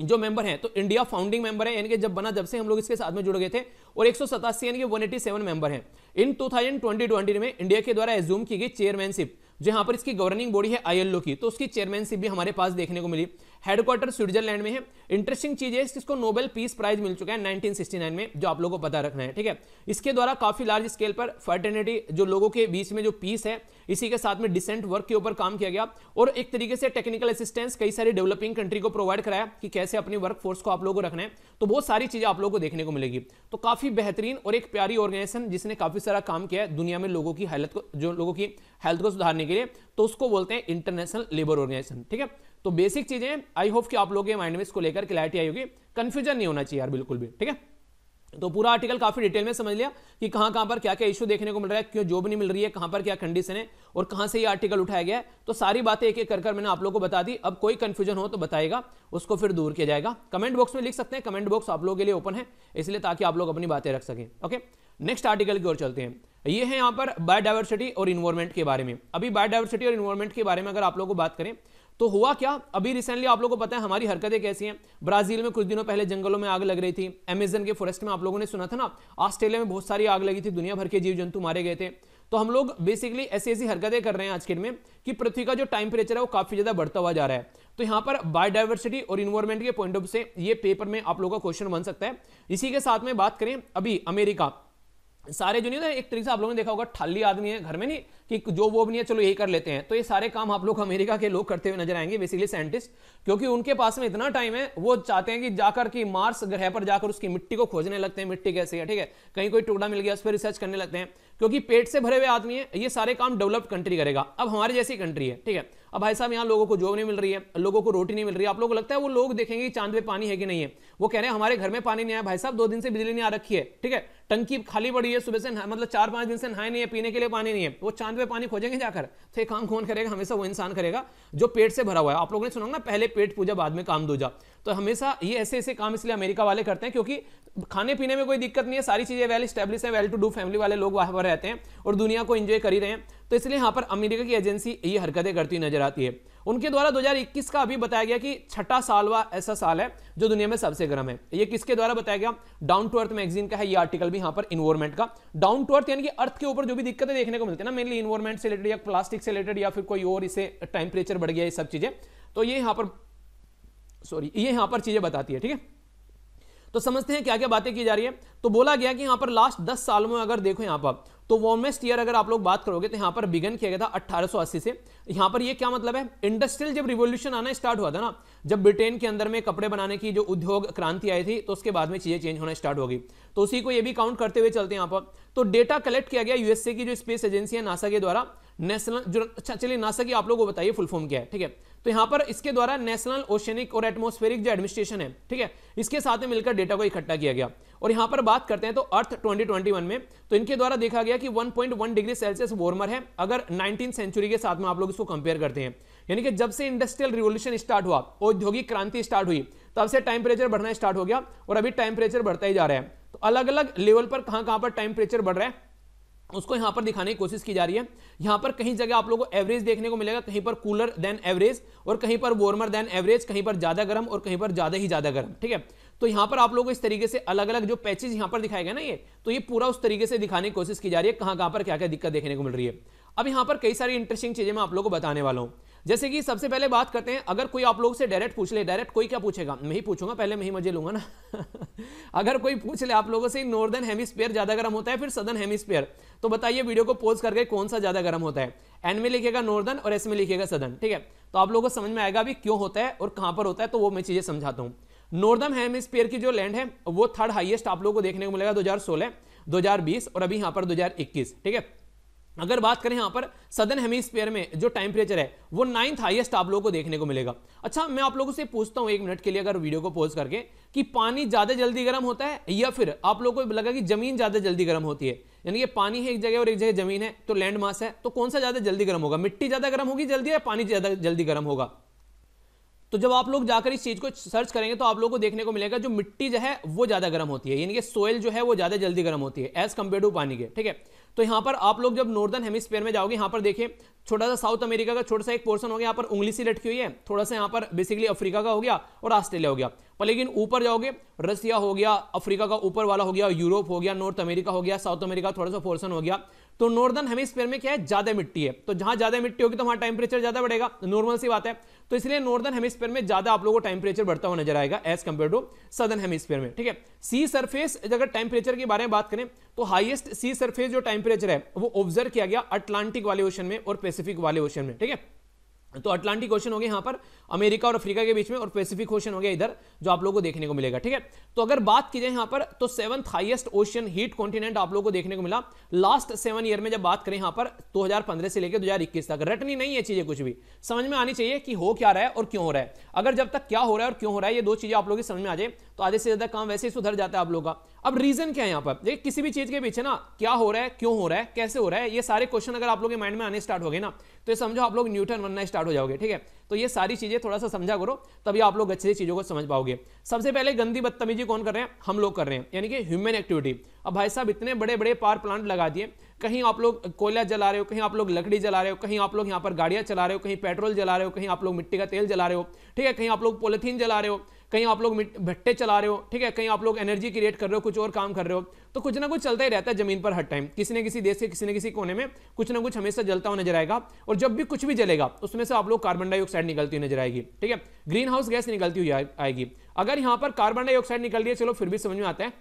जो मेंबर हैं तो इंडिया फाउंडिंग मेंबर है यानी कि जब बना जब से हम लोग इसके साथ में जुड़ गए थे और एक यानी कि 187 मेंबर हैं इन 2020 में इंडिया के द्वारा एज्यूम की गई चेयरमैनशिप जो यहां पर इसकी गवर्निंग बॉडी है आईएलओ की तो उसकी चेयरमैनशिप भी हमारे पास देखने को मिली हेडक्वार्टर स्विट्जरलैंड में है इंटरेस्टिंग चीज है इसको नोबेल पीस प्राइज मिल चुका है 1969 में जो आप लोगों को पता रखना है ठीक है इसके द्वारा काफी लार्ज स्केल पर फर्टर्निटी जो लोगों के बीच में जो पीस है इसी के साथ में डिसेंट वर्क के ऊपर काम किया गया और एक तरीके से टेक्निकल असिस्टेंस कई सारी डेवलपिंग कंट्री को प्रोवाइड कराया कि कैसे अपनी वर्क फोर्स को आप लोगों को रखना है तो बहुत सारी चीजें आप लोगों को देखने को मिलेगी तो काफी बेहतरीन और एक प्यारी ऑर्गेनाइजेशन जिसने काफी सारा काम किया है दुनिया में लोगों की हेल्थ को जो लोगों की हेल्थ को सुधारने के लिए तो उसको बोलते हैं इंटरनेशनल लेबर ऑर्गेनाइजेशन ठीक है तो बेसिक चीजें आई होप कि आप लोगों के माइंड में इसको लेकर क्लैरिटी आई होगी कंफ्यूजन नहीं होना चाहिए यार बिल्कुल भी ठीक है तो पूरा आर्टिकल काफी डिटेल में समझ लिया कि कहां कहां पर क्या क्या इश्यू देखने को मिल रहा है क्यों जॉब नहीं मिल रही है कहां पर क्या कंडीशन है और कहां से ये आर्टिकल उठाया गया है तो सारी बातें एक एक कर कर मैंने आप लोगों को बता दी अब कोई कंफ्यूजन हो तो बताएगा उसको फिर दूर किया जाएगा कमेंट बॉक्स में लिख सकते हैं कमेंट बॉक्स आप लोगों के लिए ओपन है इसलिए ताकि आप लोग अपनी बातें रख सकें ओके नेक्स्ट आर्टिकल की ओर चलते हैं ये है यहाँ पर बायोडाइवर्सिटी और इन्वायरमेंट के बारे में अभी बायोडाइवर्सिटी और इन्वायरमेंट के बारे में अगर आप लोगों को बात करें तो हुआ क्या अभी रिसेंटली आप लोगों को पता है हमारी हरकतें कैसी हैं ब्राजील में कुछ दिनों पहले जंगलों में आग लग रही थी अमेजन के फॉरेस्ट में आप लोगों ने सुना था ना ऑस्ट्रेलिया में बहुत सारी आग लगी थी दुनिया भर के जीव जंतु मारे गए थे तो हम लोग बेसिकली ऐसी ऐसी हरकतें कर रहे हैं आज के में कि पृथ्वी का जो टेम्परेचर है वो काफी ज्यादा बढ़ता हुआ जा रहा है तो यहाँ पर बायोडाइवर्सिटी और इन्वायरमेंट के पॉइंट ऑफ से ये पेपर में आप लोगों का क्वेश्चन बन सकता है इसी के साथ में बात करें अभी अमेरिका सारे जो नहीं होता एक तरीके से आप लोगों ने देखा होगा ठाली आदमी है घर में नहीं कि जो वो भी नहीं है चलो यही कर लेते हैं तो ये सारे काम आप लोग अमेरिका के लोग करते हुए नजर आएंगे बेसिकली साइंटिस्ट क्योंकि उनके पास में इतना टाइम है वो चाहते हैं कि जाकर कि मार्स ग्रह पर जाकर उसकी मिट्टी को खोजने लगते हैं मिट्टी कैसी है ठीक है कहीं कोई टुकड़ा मिल गया उस पर रिसर्च करने लगते हैं क्योंकि पेट से भरे हुए आदमी है ये सारे काम डेवलप्ड कंट्री करेगा अब हमारे जैसी कंट्री है ठीक है अब भाई साहब यहाँ लोगों को जॉब नहीं मिल रही है लोगों को रोटी नहीं मिल रही है आप लोगों को लगता है वो लोग देखेंगे कि चांद पे पानी है कि नहीं है वो कह रहे हैं हमारे घर में पानी नहीं आया भाई साहब दो दिन से बिजली नहीं आ रखी है ठीक है टंकी खाली पड़ी है सुबह से मतलब चार पांच दिन से नहाए नहीं है पीने के लिए पानी नहीं है वो चांद पे पानी खोजेंगे जाकर तो काम कौन करेगा हमेशा वो इंसान करेगा जो पेट से भरा हुआ है आप लोगों ने सुना ना पहले पेट पूजा बाद में काम दूजा तो हमेशा ये ऐसे ऐसे काम इसलिए अमेरिका वाले करते हैं क्योंकि खाने पीने में कोई दिक्कत नहीं है सारी चीज़ें वेल स्टैब्लिश है वेल टू डू फैमिली वाले लोग वहां पर रहते हैं और दुनिया को इन्जॉय कर ही रहे हैं तो इसलिए यहाँ पर अमेरिका की एजेंसी ये हरकतें करती नजर आती है उनके द्वारा 2021 का अभी बताया गया कि छठा सालवा ऐसा साल है जो दुनिया में सबसे गर्म है ये किसके द्वारा बताया गया डाउन टू अर्थ मैगजीन का है ये आर्टिकल भी यहाँ पर इन्वायरमेंट का डाउन टू अर्थ यानी कि अर्थ के ऊपर जो भी दिक्कतें देखने को मिलती है ना मेनली इन्वायरमेंट से रिलेटेड या प्लास्टिक से रिलेटेड या फिर कोई और इसे टेम्परेचर बढ़ गया ये सब चीज़ें तो ये यहाँ पर सॉरी ये यहां पर चीज़ें बताती है ठीक है तो समझते हैं क्या क्या बातें की जा रही है तो बोला गया कि यहां पर लास्ट दस साल में अगर देखो यहां पर तो वॉर्मेस्ट ईयर अगर आप लोग बात करोगे तो यहां पर बिगन किया गया था 1880 से यहां पर ये क्या मतलब है इंडस्ट्रियल जब रिवॉल्यूशन आना स्टार्ट हुआ था ना जब ब्रिटेन के अंदर में कपड़े बनाने की जो उद्योग क्रांति आई थी तो उसके बाद में चीज़ें चेंज होना स्टार्ट होगी तो उसी को यह भी काउंट करते हुए चलते यहां पर तो डेटा कलेक्ट किया गया यूएसए की जो स्पेस एजेंसी है नासा के द्वारा नेशनल जो अच्छा चलिए नासा की आप लोगों को बताइए फुल फॉर्म क्या है ठीक है तो यहां पर इसके द्वारा नेशनल ओशनिक और एटमोस्फेरिक जो एडमिनिस्ट्रेशन है ठीक है इसके साथ में मिलकर डेटा को इकट्ठा किया गया और यहां पर बात करते हैं तो अर्थ 2021 में तो इनके द्वारा देखा गया कि 1.1 डिग्री सेल्सियस वार्मर है अगर 19 सेंचुरी के साथ में आप लोग इसको कंपेयर करते हैं यानी कि जब से इंडस्ट्रियल रिवोल्यूशन स्टार्ट हुआ औद्योगिक क्रांति स्टार्ट हुई तब से टेम्परेचर बढ़ना स्टार्ट हो गया और अभी टेम्परेचर बढ़ता ही जा रहा है तो अलग अलग लेवल पर कहां कहां पर टेम्परेचर बढ़ रहा है उसको यहां पर दिखाने की कोशिश की जा रही है यहां पर कहीं जगह आप लोगों को एवरेज देखने को मिलेगा कहीं पर कूलर देन एवरेज और कहीं पर वार्मर देन एवरेज कहीं पर ज़्यादा गर्म और कहीं पर ज़्यादा ही ज़्यादा गर्म ठीक है तो यहां पर आप लोगों को इस तरीके से अलग अलग जो पैचेज यहाँ पर दिखाएगा ना ये तो ये पूरा उस तरीके से दिखाने की कोशिश की जा रही है कहाँ कहां पर क्या क्या दिक्कत देखने को मिल रही है अब यहाँ पर कई सारी इंटरेस्टिंग चीज़ें मैं आप लोग को बताने वाला हूँ जैसे कि सबसे पहले बात करते हैं अगर कोई आप लोग से डायरेक्ट पूछ ले डायरेक्ट कोई क्या पूछेगा मैं ही पूछूंगा पहले मैं ही मजे लूंगा ना अगर कोई पूछ ले आप लोगों से नॉर्दर्न हेमिस्फेयर ज़्यादा गर्म होता है फिर सदर्न हेमिस्फेयर तो बताइए वीडियो को पोज करके कौन सा ज़्यादा गर्म होता है एन में लिखेगा नॉर्दर्न और एस में लिखेगा सदर्न ठीक है तो आप लोगों को समझ में आएगा भी क्यों होता है और कहां पर होता है तो वो मैं चीज़ें समझाता हूँ नॉर्दर्न हेमिस्फीयर की जो लैंड है वो थर्ड हाइएस्ट आप लोगों को देखने को मिलेगा हजार बीस और अभी यहाँ पर इक्कीस ठीक है अगर बात करें यहाँ पर सदन हेमिस्फेयर में जो टेम्परेचर है वो नाइन्थ हाईएस्ट आप लोगों को देखने को मिलेगा अच्छा मैं आप लोगों से पूछता हूँ एक मिनट के लिए अगर वीडियो को पोज करके कि पानी ज़्यादा जल्दी गर्म होता है या फिर आप लोगों को लगा कि जमीन ज़्यादा जल्दी गर्म होती है यानी कि पानी है एक जगह और एक जगह जमीन है तो लैंड मास है तो कौन सा ज़्यादा जल्दी गर्म होगा मिट्टी ज़्यादा गर्म होगी जल्दी या पानी ज़्यादा जल्दी गर्म होगा तो जब आप लोग जाकर इस चीज़ को सर्च करेंगे तो आप लोगों को देखने को मिलेगा जो मिट्टी जो है वो ज़्यादा गर्म होती है यानी कि सोयल जो है वो ज़्यादा जल्दी गर्म होती है एज कंपेयर टू पानी के ठीक है तो यहाँ पर आप लोग जब नॉर्दर्न हेमिस्फेयर में जाओगे यहाँ पर देखिए छोटा सा साउथ अमेरिका का छोटा सा एक पोर्शन हो गया यहाँ पर उंगली सी लटकी हुई है थोड़ा सा यहाँ पर बेसिकली अफ्रीका का हो गया और ऑस्ट्रेलिया हो गया पर लेकिन ऊपर जाओगे रशिया हो गया अफ्रीका का ऊपर वाला हो गया यूरोप हो गया नॉर्थ अमेरिका हो गया साउथ अमेरिका थोड़ा सा पोर्सन हो गया तो नॉर्दर्न हेमिस्फेयर में क्या है ज्यादा मिट्टी है तो जहां ज्यादा मिट्टी होगी तो वहां टेम्परेचर ज्यादा बढ़ेगा नॉर्मल सी बात है तो इसलिए नॉर्दर्न हेमिस्फेयर में ज्यादा आप लोगों को टेम्परेचर बढ़ता हुआ नजर आएगा as compare to southern hemisphere में ठीक है सी सरफेस अगर टेम्परेचर के बारे में बात करें तो हाइएस्ट सी सर्फेस जो टेम्परेचर है वो ऑब्जर्व किया गया अटलांटिक वाले ओशन में और पेसिफिक वाले ओशन में ठीक है तो अटलांटिक ओशन हो गया यहां पर अमेरिका और अफ्रीका के बीच में और पैसिफिक ओशन हो गया इधर जो आप लोगों को देखने को मिलेगा ठीक है तो अगर बात की जाए यहां पर तो seventh highest ocean heat continent आप लोगों को देखने को मिला लास्ट सेवन ईयर में जब बात करें यहां पर 2015 से लेकर 2021 तक रटनी नहीं है चीजें कुछ भी समझ में आनी चाहिए कि हो क्या रहा है और क्यों हो रहा है अगर जब तक क्या हो रहा है और क्यों हो रहा है ये दो चीजें आप लोगों की समझ में आ जाए तो आधे से ज़्यादा काम वैसे ही सुधर जाता है आप लोगों का अब रीज़न क्या है यहाँ पर देखिए किसी भी चीज़ के पीछे ना क्या हो रहा है क्यों हो रहा है कैसे हो रहा है ये सारे क्वेश्चन अगर आप लोग के माइंड में आने स्टार्ट हो गए ना तो ये समझो आप लोग न्यूटन बनना स्टार्ट हो जाओगे ठीक है तो ये सारी चीज़ें थोड़ा सा समझा करो तभी आप लोग अच्छी चीज़ों को समझ पाओगे सबसे पहले गंदी बदतमीजी कौन कर रहे हैं हम लोग कर रहे हैं यानी कि ह्यूमन एक्टिविटी अब भाई साहब इतने बड़े बड़े पावर प्लांट लगा दिए कहीं आप लोग कोयला जला रहे हो कहीं आप लोग लकड़ी जला रहे हो कहीं आप लोग यहाँ पर गाड़ियाँ चला रहे हो कहीं पेट्रोल जला रहे हो कहीं आप लोग मिट्टी का तेल जला रहे हो ठीक है कहीं आप लोग पोलिथीन जला रहे हो कहीं आप लोग भट्टे चला रहे हो ठीक है कहीं आप लोग एनर्जी क्रिएट कर रहे हो कुछ और काम कर रहे हो तो कुछ ना कुछ चलता ही रहता है जमीन पर हर टाइम किसी न किसी देश के किसी न किसी कोने में कुछ ना कुछ हमेशा जलता हुआ नजर आएगा और जब भी कुछ भी जलेगा उसमें से आप लोग कार्बन डाइऑक्साइड निकलती हुई नजर आएगी ठीक है ग्रीन हाउस गैस निकलती हुई आएगी अगर यहाँ पर कार्बन डाइऑक्साइड निकल रही है चलो फिर भी समझ में आता है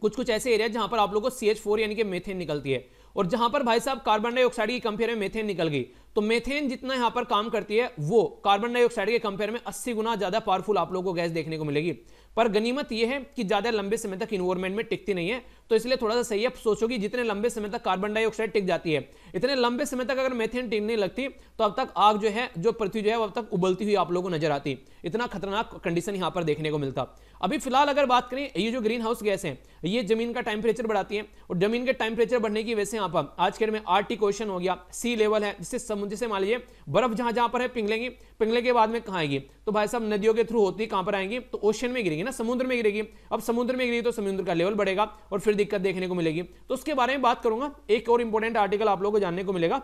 कुछ कुछ ऐसे एरिया जहां पर आप लोग को सी यानी कि मेथेन निकलती है और जहां पर भाई साहब कार्बन डाइऑक्साइड की कंपेयर में मेथेन निकल गई तो मेथेन जितना यहां पर काम करती है वो कार्बन डाइऑक्साइड के कंपेयर में 80 गुना ज्यादा पावरफुल आप लोगों को गैस देखने को मिलेगी पर गनीमत यह है कि ज्यादा लंबे समय तक इन्वायरमेंट में टिकती नहीं है तो इसलिए थोड़ा सा सही है सोचो कि जितने लंबे समय तक कार्बन डाइऑक्साइड टिक जाती है इतने लंबे समय तक अगर मेथेन टिकने लगती तो अब तक आग जो है जो पृथ्वी जो है अब तक उबलती हुई आप लोगों को नजर आती इतना खतरनाक कंडीशन यहां पर देखने को मिलता अभी फिलहाल अगर बात करें ये जो ग्रीन हाउस गैस है ये जमीन का टेम्परेचर बढ़ाती है और जमीन के टेम्परेचर बढ़ने की वजह से यहाँ पर आज के में आर्टी क्वेश्चन हो गया सी लेवल है जिससे समुद्र से मान लीजिए बर्फ जहां जहां पर है पिंगलेंगी पिंगले के बाद में कहाँ आएगी तो भाई साहब नदियों के थ्रू होती है कहां पर आएंगी तो ओशन में गिरेगी ना समुद्र में गिरेगी अब समुद्र में गिरी तो समुद्र का लेवल बढ़ेगा और फिर दिक्कत देखने को मिलेगी तो उसके बारे में बात करूंगा एक और इंपॉर्टेंट आर्टिकल आप लोगों को जानने को मिलेगा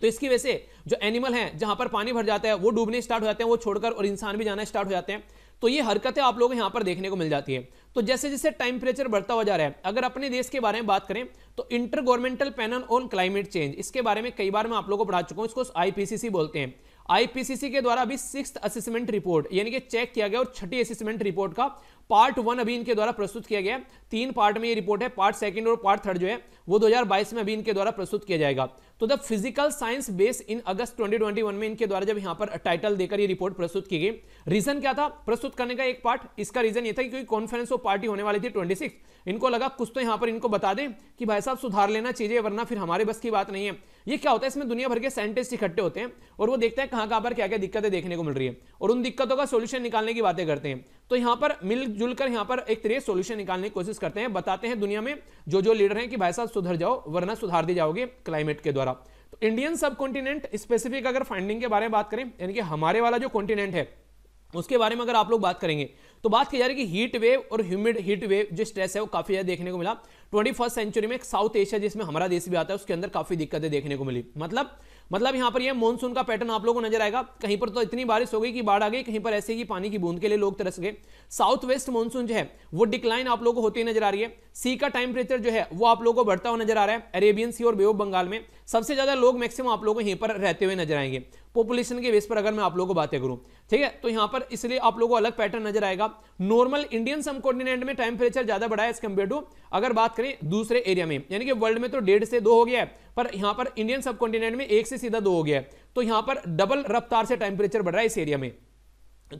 तो इसकी वजह से जो एनिमल है जहां पर पानी भर जाता है वो डूबने स्टार्ट हो जाते हैं वो छोड़कर और इंसान भी जाना स्टार्ट हो जाते हैं तो ये हरकतें आप लोग यहां पर देखने को मिल जाती है तो जैसे जैसे टेम्परेचर बढ़ता हुआ जा रहा है अगर अपने देश के बारे में बात करें तो Intergovernmental Panel on Climate Change इसके बारे में कई बार मैं आप लोगों को पढ़ा चुका हूँ इसको आईपीसीसी बोलते हैं आईपीसीसी के द्वारा अभी सिक्स असेसमेंट रिपोर्ट यानी कि चेक किया गया और छठी असेसमेंट रिपोर्ट का पार्ट वन अभी इनके द्वारा प्रस्तुत किया गया तीन पार्ट में ये रिपोर्ट है पार्ट सेकंड और पार्ट थर्ड जो है वो 2022 में अभी इनके द्वारा प्रस्तुत किया जाएगा तो the physical science base in August 2021 में इनके द्वारा जब यहां पर टाइटल देकर ये रिपोर्ट प्रस्तुत की गई रीजन क्या था प्रस्तुत करने का एक पार्ट इसका रीजन ये था कि क्योंकि कॉन्फ्रेंस ऑफ पार्टी होने वाली थी 26 इनको लगा कुछ तो यहां पर इनको बता दें कि भाई साहब सुधार लेना चाहिए वरना फिर हमारे बस की बात नहीं है ये क्या होता है इसमें दुनिया भर के साइंटिस्ट इकट्ठे होते हैं और वो देखते हैं कहां कहां पर क्या क्या दिक्कतें देखने को मिल रही है और उन दिक्कतों का सोल्यूशन निकालने की बातें करते हैं तो यहां पर मिलजुल कर यहां पर एक तरह सोल्यूशन निकालने की कोशिश करते हैं बताते हैं दुनिया में जो जो लीडर है कि भाई साहब सुधर जाओ वरना सुधार दी जाओगे क्लाइमेट के द्वारा इंडियन सब कॉन्टिनेंट स्पेसिफिक अगर फाइंडिंग के बारे में बात करें यानी कि हमारे वाला जो कॉन्टिनेंट है उसके बारे में अगर आप लोग बात करेंगे तो बात की जा रही है कि हीट वेव और ह्यूमिड हीट वेव जो स्ट्रेस है वो काफ़ी ज़्यादा देखने को मिला ट्वेंटी फर्स्ट सेंचुरी में साउथ एशिया जिसमें हमारा देश भी आता है उसके अंदर काफी दिक्कतें देखने को मिली मतलब मतलब यहाँ पर यह मानसून का पैटर्न आप लोगों को नजर आएगा कहीं पर तो इतनी बारिश हो गई कि बाढ़ आ गई कहीं पर ऐसे ही पानी की बूंद के लिए लोग तरस गए साउथ वेस्ट मानसून जो है वो डिक्लाइन आप लोगों को होती नजर आ रही है सी का टेम्परेचर जो है वो आप लोगों को बढ़ता हुआ नजर आ रहा है अरेबियन सी और बे बंगाल में सबसे ज्यादा लोग मैक्सिमम आप लोगों को यहीं पर रहते हुए नजर आएंगे पॉपुलेशन के बेस पर अगर मैं आप लोगों को बातें करूं ठीक है तो यहां पर इसलिए आप लोगों को अलग पैटर्न नजर आएगा नॉर्मल इंडियन सब कॉन्टिनेंट में टेम्परेचर ज्यादा बढ़ा है एज कम्पेयर टू अगर बात करें दूसरे एरिया में यानी कि वर्ल्ड में तो डेढ़ से दो हो गया है पर यहां पर इंडियन सब कॉन्टिनेंट में एक से सीधा दो हो गया है तो यहां पर डबल रफ्तार से टेम्परेचर बढ़ रहा है इस एरिया में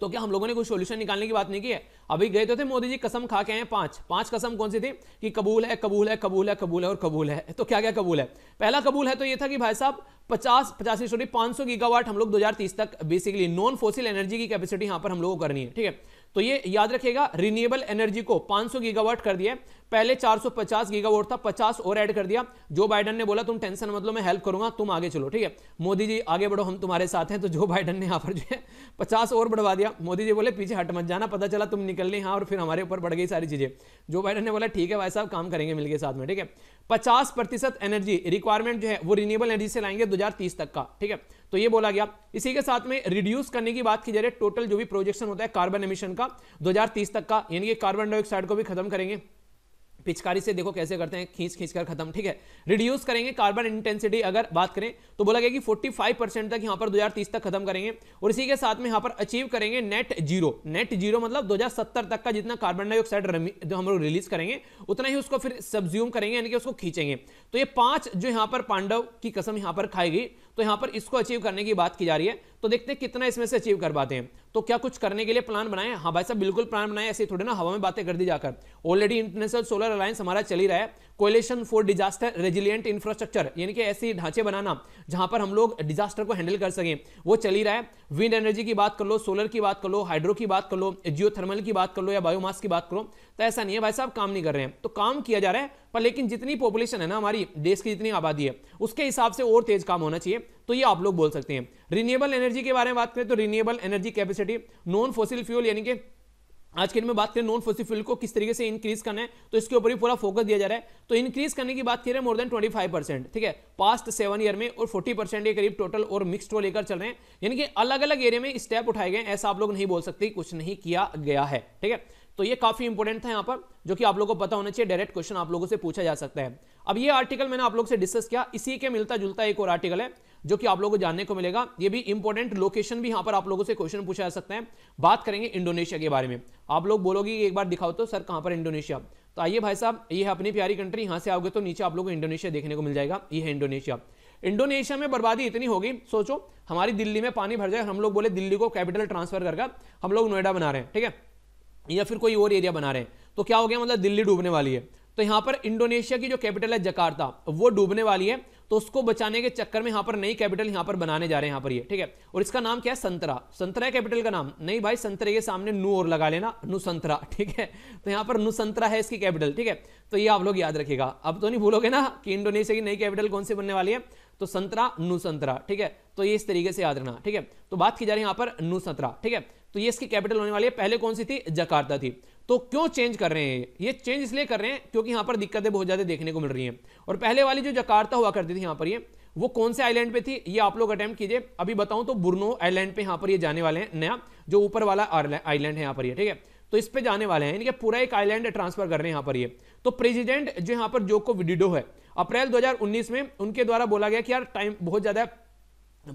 तो क्या हम लोगों ने कोई सोल्यूशन निकालने की बात नहीं की है अभी गए तो थे मोदी जी कसम खा के आए पांच पांच कसम कौन सी थी कि कबूल है कबूल है कबूल है कबूल है और कबूल है तो क्या क्या कबूल है पहला कबूल है तो ये था कि भाई साहब पचास पचासी सॉरी पांच सौ गीगावाट हम लोग 2030 तक बेसिकली नॉन फोसिल एनर्जी की कैपेसिटी यहां पर हम लोग को करनी है ठीक है तो ये याद रखेगा रिन्यूएबल एनर्जी को पांच सौ कर दिया पहले 450 गीगावाट था 50 और ऐड कर दिया जो बाइडन ने बोला तुम टेंशन मतलब मैं हेल्प करूंगा तुम आगे चलो ठीक है मोदी जी आगे बढ़ो हम तुम्हारे साथ हैं तो जो बाइडन ने यहाँ पर जो है पचास और बढ़वा दिया मोदी जी बोले पीछे हट मत जाना पता चला तुम निकल ली हाँ और फिर हमारे ऊपर बढ़ गई सारी चीज़ें जो बाइडन ने बोला ठीक है भाई साहब काम करेंगे मिलकर साथ में ठीक है पचास प्रतिशत एनर्जी रिक्वायरमेंट जो है वो रिन्यूएबल एनर्जी से लाएंगे दो तक का ठीक है तो ये बोला गया इसी के साथ में रिड्यूस करने की बात की जा रही है टोटल जो भी प्रोजेक्शन होता है कार्बन एमिशन का 2030 तक का यानी कि कार्बन डाइऑक्साइड को भी खत्म करेंगे पिचकारी से देखो कैसे करते हैं खींच खींच कर खत्म ठीक है रिड्यूस करेंगे कार्बन इंटेंसिटी अगर बात करें तो बोला गया कि 45 परसेंट तक यहां पर 2030 तक खत्म करेंगे और इसी के साथ में यहां पर अचीव करेंगे नेट जीरो नेट जीरो मतलब 2070 तक का जितना कार्बन डाइऑक्साइड जो हम लोग रिलीज करेंगे उतना ही उसको फिर सब्ज्यूम करेंगे यानी कि उसको खींचेंगे तो ये पांच जो यहाँ पर पांडव की कसम यहाँ पर खाएगी तो यहाँ पर इसको अचीव करने की बात की जा रही है तो देखते हैं कितना इसमें से अचीव कर पाते हैं तो क्या कुछ करने के लिए प्लान बनाए हाँ भाई साहब बिल्कुल प्लान बनाए ऐसे थोड़े ना हवा में बातें कर दी जाकर ऑलरेडी इंटरनेशनल सोलर अलायंस हमारा चल ही रहा है coalition for disaster resilient infrastructure यानी कि ऐसे ढांचे बनाना जहां पर हम लोग डिजास्टर को हैंडल कर सकें वो चल ही रहा है विंड एनर्जी की बात कर लो सोलर की बात कर लो हाइड्रो की बात कर लो जियो की बात कर लो या बायोमास की बात करो तो ऐसा नहीं है भाई साहब काम नहीं कर रहे हैं तो काम किया जा रहा है पर लेकिन जितनी पॉपुलेशन है ना हमारी देश की जितनी आबादी है उसके हिसाब से और तेज काम होना चाहिए तो ये आप लोग बोल सकते हैं रिन्यूएबल एनर्जी के बारे में बात करें तो renewable energy capacity non fossil fuel यानी कि आज के दिन में बात करें नॉन फोसिल फ्यूल को किस तरीके से इंक्रीज करना है तो इसके ऊपर ही पूरा फोकस दिया जा रहा है तो इंक्रीज करने की बात करें मोर देन 25 परसेंट ठीक है पास्ट सेवन ईयर में और 40 परसेंट के करीब टोटल और मिक्स्ड वो लेकर चल रहे हैं यानी कि अलग अलग एरिया में स्टेप उठाए गए ऐसा आप लोग नहीं बोल सकते कुछ नहीं किया गया है ठीक है तो ये काफ़ी इंपोर्टेंट था यहाँ पर जो कि आप लोगों को पता होना चाहिए डायरेक्ट क्वेश्चन आप लोगों से पूछा जा सकता है अब ये आर्टिकल मैंने आप लोग से डिस्कस किया इसी के मिलता जुलता एक और आर्टिकल है जो कि आप लोगों को जानने को मिलेगा ये भी इंपॉर्टेंट लोकेशन भी यहाँ पर आप लोगों से क्वेश्चन पूछा जा सकता है बात करेंगे इंडोनेशिया के बारे में आप लोग बोलोगे एक बार दिखाओ तो सर कहाँ पर इंडोनेशिया तो आइए भाई साहब ये है अपनी प्यारी कंट्री यहाँ से आओगे तो नीचे आप लोग को इंडोनेशिया देखने को मिल जाएगा ये है इंडोनेशिया इंडोनेशिया में बर्बादी इतनी होगी सोचो हमारी दिल्ली में पानी भर जाए हम लोग बोले दिल्ली को कैपिटल ट्रांसफर करके हम लोग नोएडा बना रहे हैं ठीक है या फिर कोई और एरिया बना रहे हैं तो क्या हो गया मतलब दिल्ली डूबने वाली है तो यहाँ पर इंडोनेशिया की जो कैपिटल है जकार्ता वो डूबने वाली है तो उसको बचाने के चक्कर में यहाँ पर नई कैपिटल यहाँ पर बनाने जा रहे हैं यहाँ पर ये ठीक है और इसका नाम क्या है संतरा संतरा कैपिटल का नाम नहीं भाई संतरे के सामने नू और लगा लेना नुसंतरा ठीक है तो यहाँ पर नुसंतरा है इसकी कैपिटल ठीक है तो ये आप लोग याद रखिएगा अब तो नहीं भूलोगे ना कि इंडोनेशिया की नई कैपिटल कौन सी बनने वाली है तो संतरा नुसंतरा ठीक है तो ये इस तरीके से याद रखना ठीक है तो बात की जा रही है यहाँ पर नुसंतरा ठीक है तो ये इसकी कैपिटल होने वाली है पहले कौन सी थी जकार्ता थी तो क्यों चेंज कर रहे हैं ये चेंज इसलिए कर रहे हैं क्योंकि यहां पर दिक्कतें बहुत ज़्यादा देखने को मिल रही हैं और पहले वाली जो जकार्ता हुआ करती थी यहां पर ये वो कौन से आइलैंड पे थी ये आप लोग अटैम्प्ट कीजिए अभी बताऊं तो बुरनो आइलैंड पे यहां पर ये जाने वाले हैं नया जो ऊपर वाला आइलैंड है यहां पर ये ठीक है तो इस पे जाने वाले हैं इनके पूरा एक आइलैंड ट्रांसफर कर रहे हैं यहाँ पर ये तो प्रेसिडेंट जो यहां पर जोको विडिडो है अप्रैल 2019 में उनके द्वारा बोला गया कि यार टाइम बहुत ज़्यादा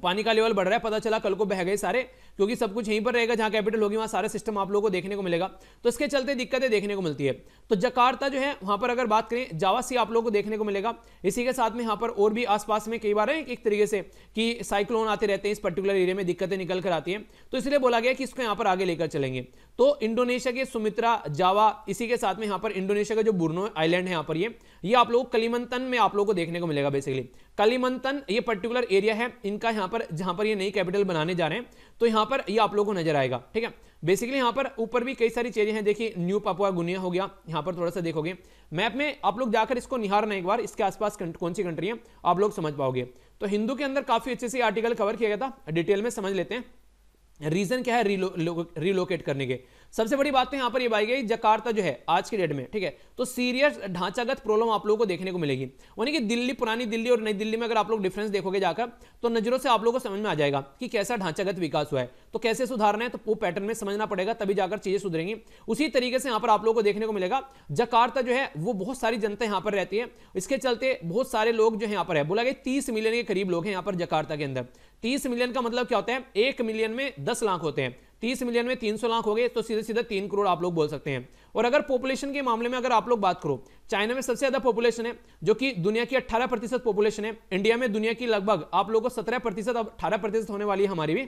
पानी का लेवल बढ़ रहा है पता चला कल को बह गए सारे क्योंकि सब कुछ यहीं पर रहेगा जहां कैपिटल होगी वहां सारे सिस्टम आप लोगों को देखने को मिलेगा तो इसके चलते दिक्कतें देखने को मिलती है तो जकार्ता जो है वहां पर अगर बात करें जावा सी आप लोगों को देखने को मिलेगा इसी के साथ में यहां पर और भी आसपास में कई बार है एक तरीके से कि साइक्लोन आते रहते हैं इस पर्टिकुलर एरिया में दिक्कतें निकल कर आती है तो इसलिए बोला गया कि इसको यहां पर आगे लेकर चलेंगे तो इंडोनेशिया के सुमित्रा जावा इसी के साथ में यहां पर इंडोनेशिया का जो बुर्नो आइलैंड है यहां पर ये ये आप लोग कलिमंतन में आप लोग को देखने को मिलेगा बेसिकली कलीमंतन ये पर्टिकुलर एरिया है इनका यहाँ पर जहाँ पर ये नई कैपिटल बनाने जा रहे हैं तो यहाँ पर ये आप लोगों को नजर आएगा ठीक है बेसिकली यहाँ पर ऊपर भी कई सारी चीजें हैं देखिए न्यू पापुआ गुनिया हो गया यहाँ पर थोड़ा सा देखोगे मैप में आप लोग जाकर इसको निहारना एक बार इसके आसपास कौन सी कंट्री है आप लोग समझ पाओगे तो हिंदू के अंदर काफी अच्छे से आर्टिकल कवर किया गया था डिटेल में समझ लेते हैं रीजन क्या है रिलोकेट करने के सबसे बड़ी बात तो यहाँ पर ये बाई गई जकार्ता जो है आज के डेट में ठीक है तो सीरियस ढांचागत प्रॉब्लम आप लोगों को देखने को मिलेगी यानी कि दिल्ली पुरानी दिल्ली और नई दिल्ली में अगर आप लोग डिफरेंस देखोगे जाकर तो नजरों से आप लोगों को समझ में आ जाएगा कि कैसा ढांचागत विकास हुआ है तो कैसे सुधारना है तो वो पैटर्न में समझना पड़ेगा तभी जाकर चीजें सुधरेंगी उसी तरीके से यहाँ पर आप लोगों को देखने को मिलेगा जकार्ता जो है वो बहुत सारी जनता यहाँ पर रहती है इसके चलते बहुत सारे लोग जो यहाँ पर है बोला गया तीस मिलियन के करीब लोग हैं यहाँ पर जकार्ता के अंदर तीस मिलियन का मतलब क्या होता है एक मिलियन में दस लाख होते हैं तीस मिलियन में तीन सौ लाख हो गए तो सीधे सीधे तीन करोड़ आप लोग बोल सकते हैं और अगर पॉपुलेशन के मामले में अगर आप लोग बात करो चाइना में सबसे ज्यादा पॉपुलेशन है जो कि दुनिया की अट्ठारह प्रतिशत पॉपुलेशन है इंडिया में दुनिया की लगभग आप लोगों को सत्रह प्रतिशत अब अठारह प्रतिशत होने वाली है हमारी भी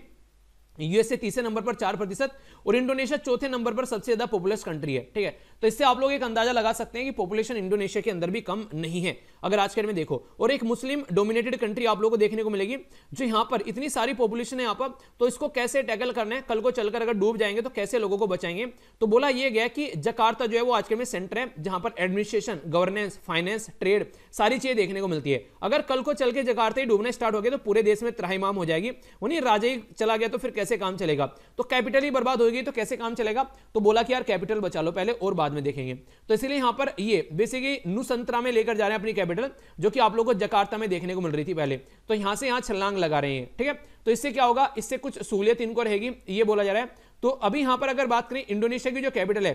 यूएसए तीसरे नंबर पर चार प्रतिशत और इंडोनेशिया चौथे नंबर पर सबसे ज्यादा पॉपुलस कंट्री है ठीक है तो इससे आप लोग एक अंदाजा लगा सकते हैं कि पॉपुलेशन इंडोनेशिया के अंदर भी कम नहीं है अगर आज के में देखो और एक मुस्लिम डोमिनेटेड कंट्री आप लोगों को देखने को मिलेगी जो यहां पर इतनी सारी पॉपुलेशन है यहाँ पर तो इसको कैसे टैकल करना है कल को चलकर अगर डूब जाएंगे तो कैसे लोगों को बचाएंगे तो बोला यह गया कि जकार्ता जो है वो आज के में सेंटर है जहां पर एडमिनिस्ट्रेशन गवर्नेंस फाइनेंस ट्रेड सारी चीजें देखने को मिलती है अगर कल को चल के जकार्ता ही डूबना स्टार्ट हो गया तो पूरे देश में त्राहीमाम हो जाएगी वहीं राजा ही चला गया तो फिर कैसे काम चलेगा तो कैपिटल ही बर्बाद होगी तो कैसे काम चलेगा तो बोला कि यार कैपिटल बचा लो पहले और बाद में देखेंगे तो इसलिए यहां पर ये बेसिकली नुसंतरा में लेकर जा रहे हैं अपनी कैपिटल जो कि आप लोगों को जकार्ता में देखने को मिल रही थी पहले तो यहां से यहां छलांग लगा रहे हैं ठीक है तो इससे क्या होगा इससे कुछ सहूलियत इनको रहेगी ये बोला जा रहा है तो अभी यहां पर अगर बात करें इंडोनेशिया की जो कैपिटल है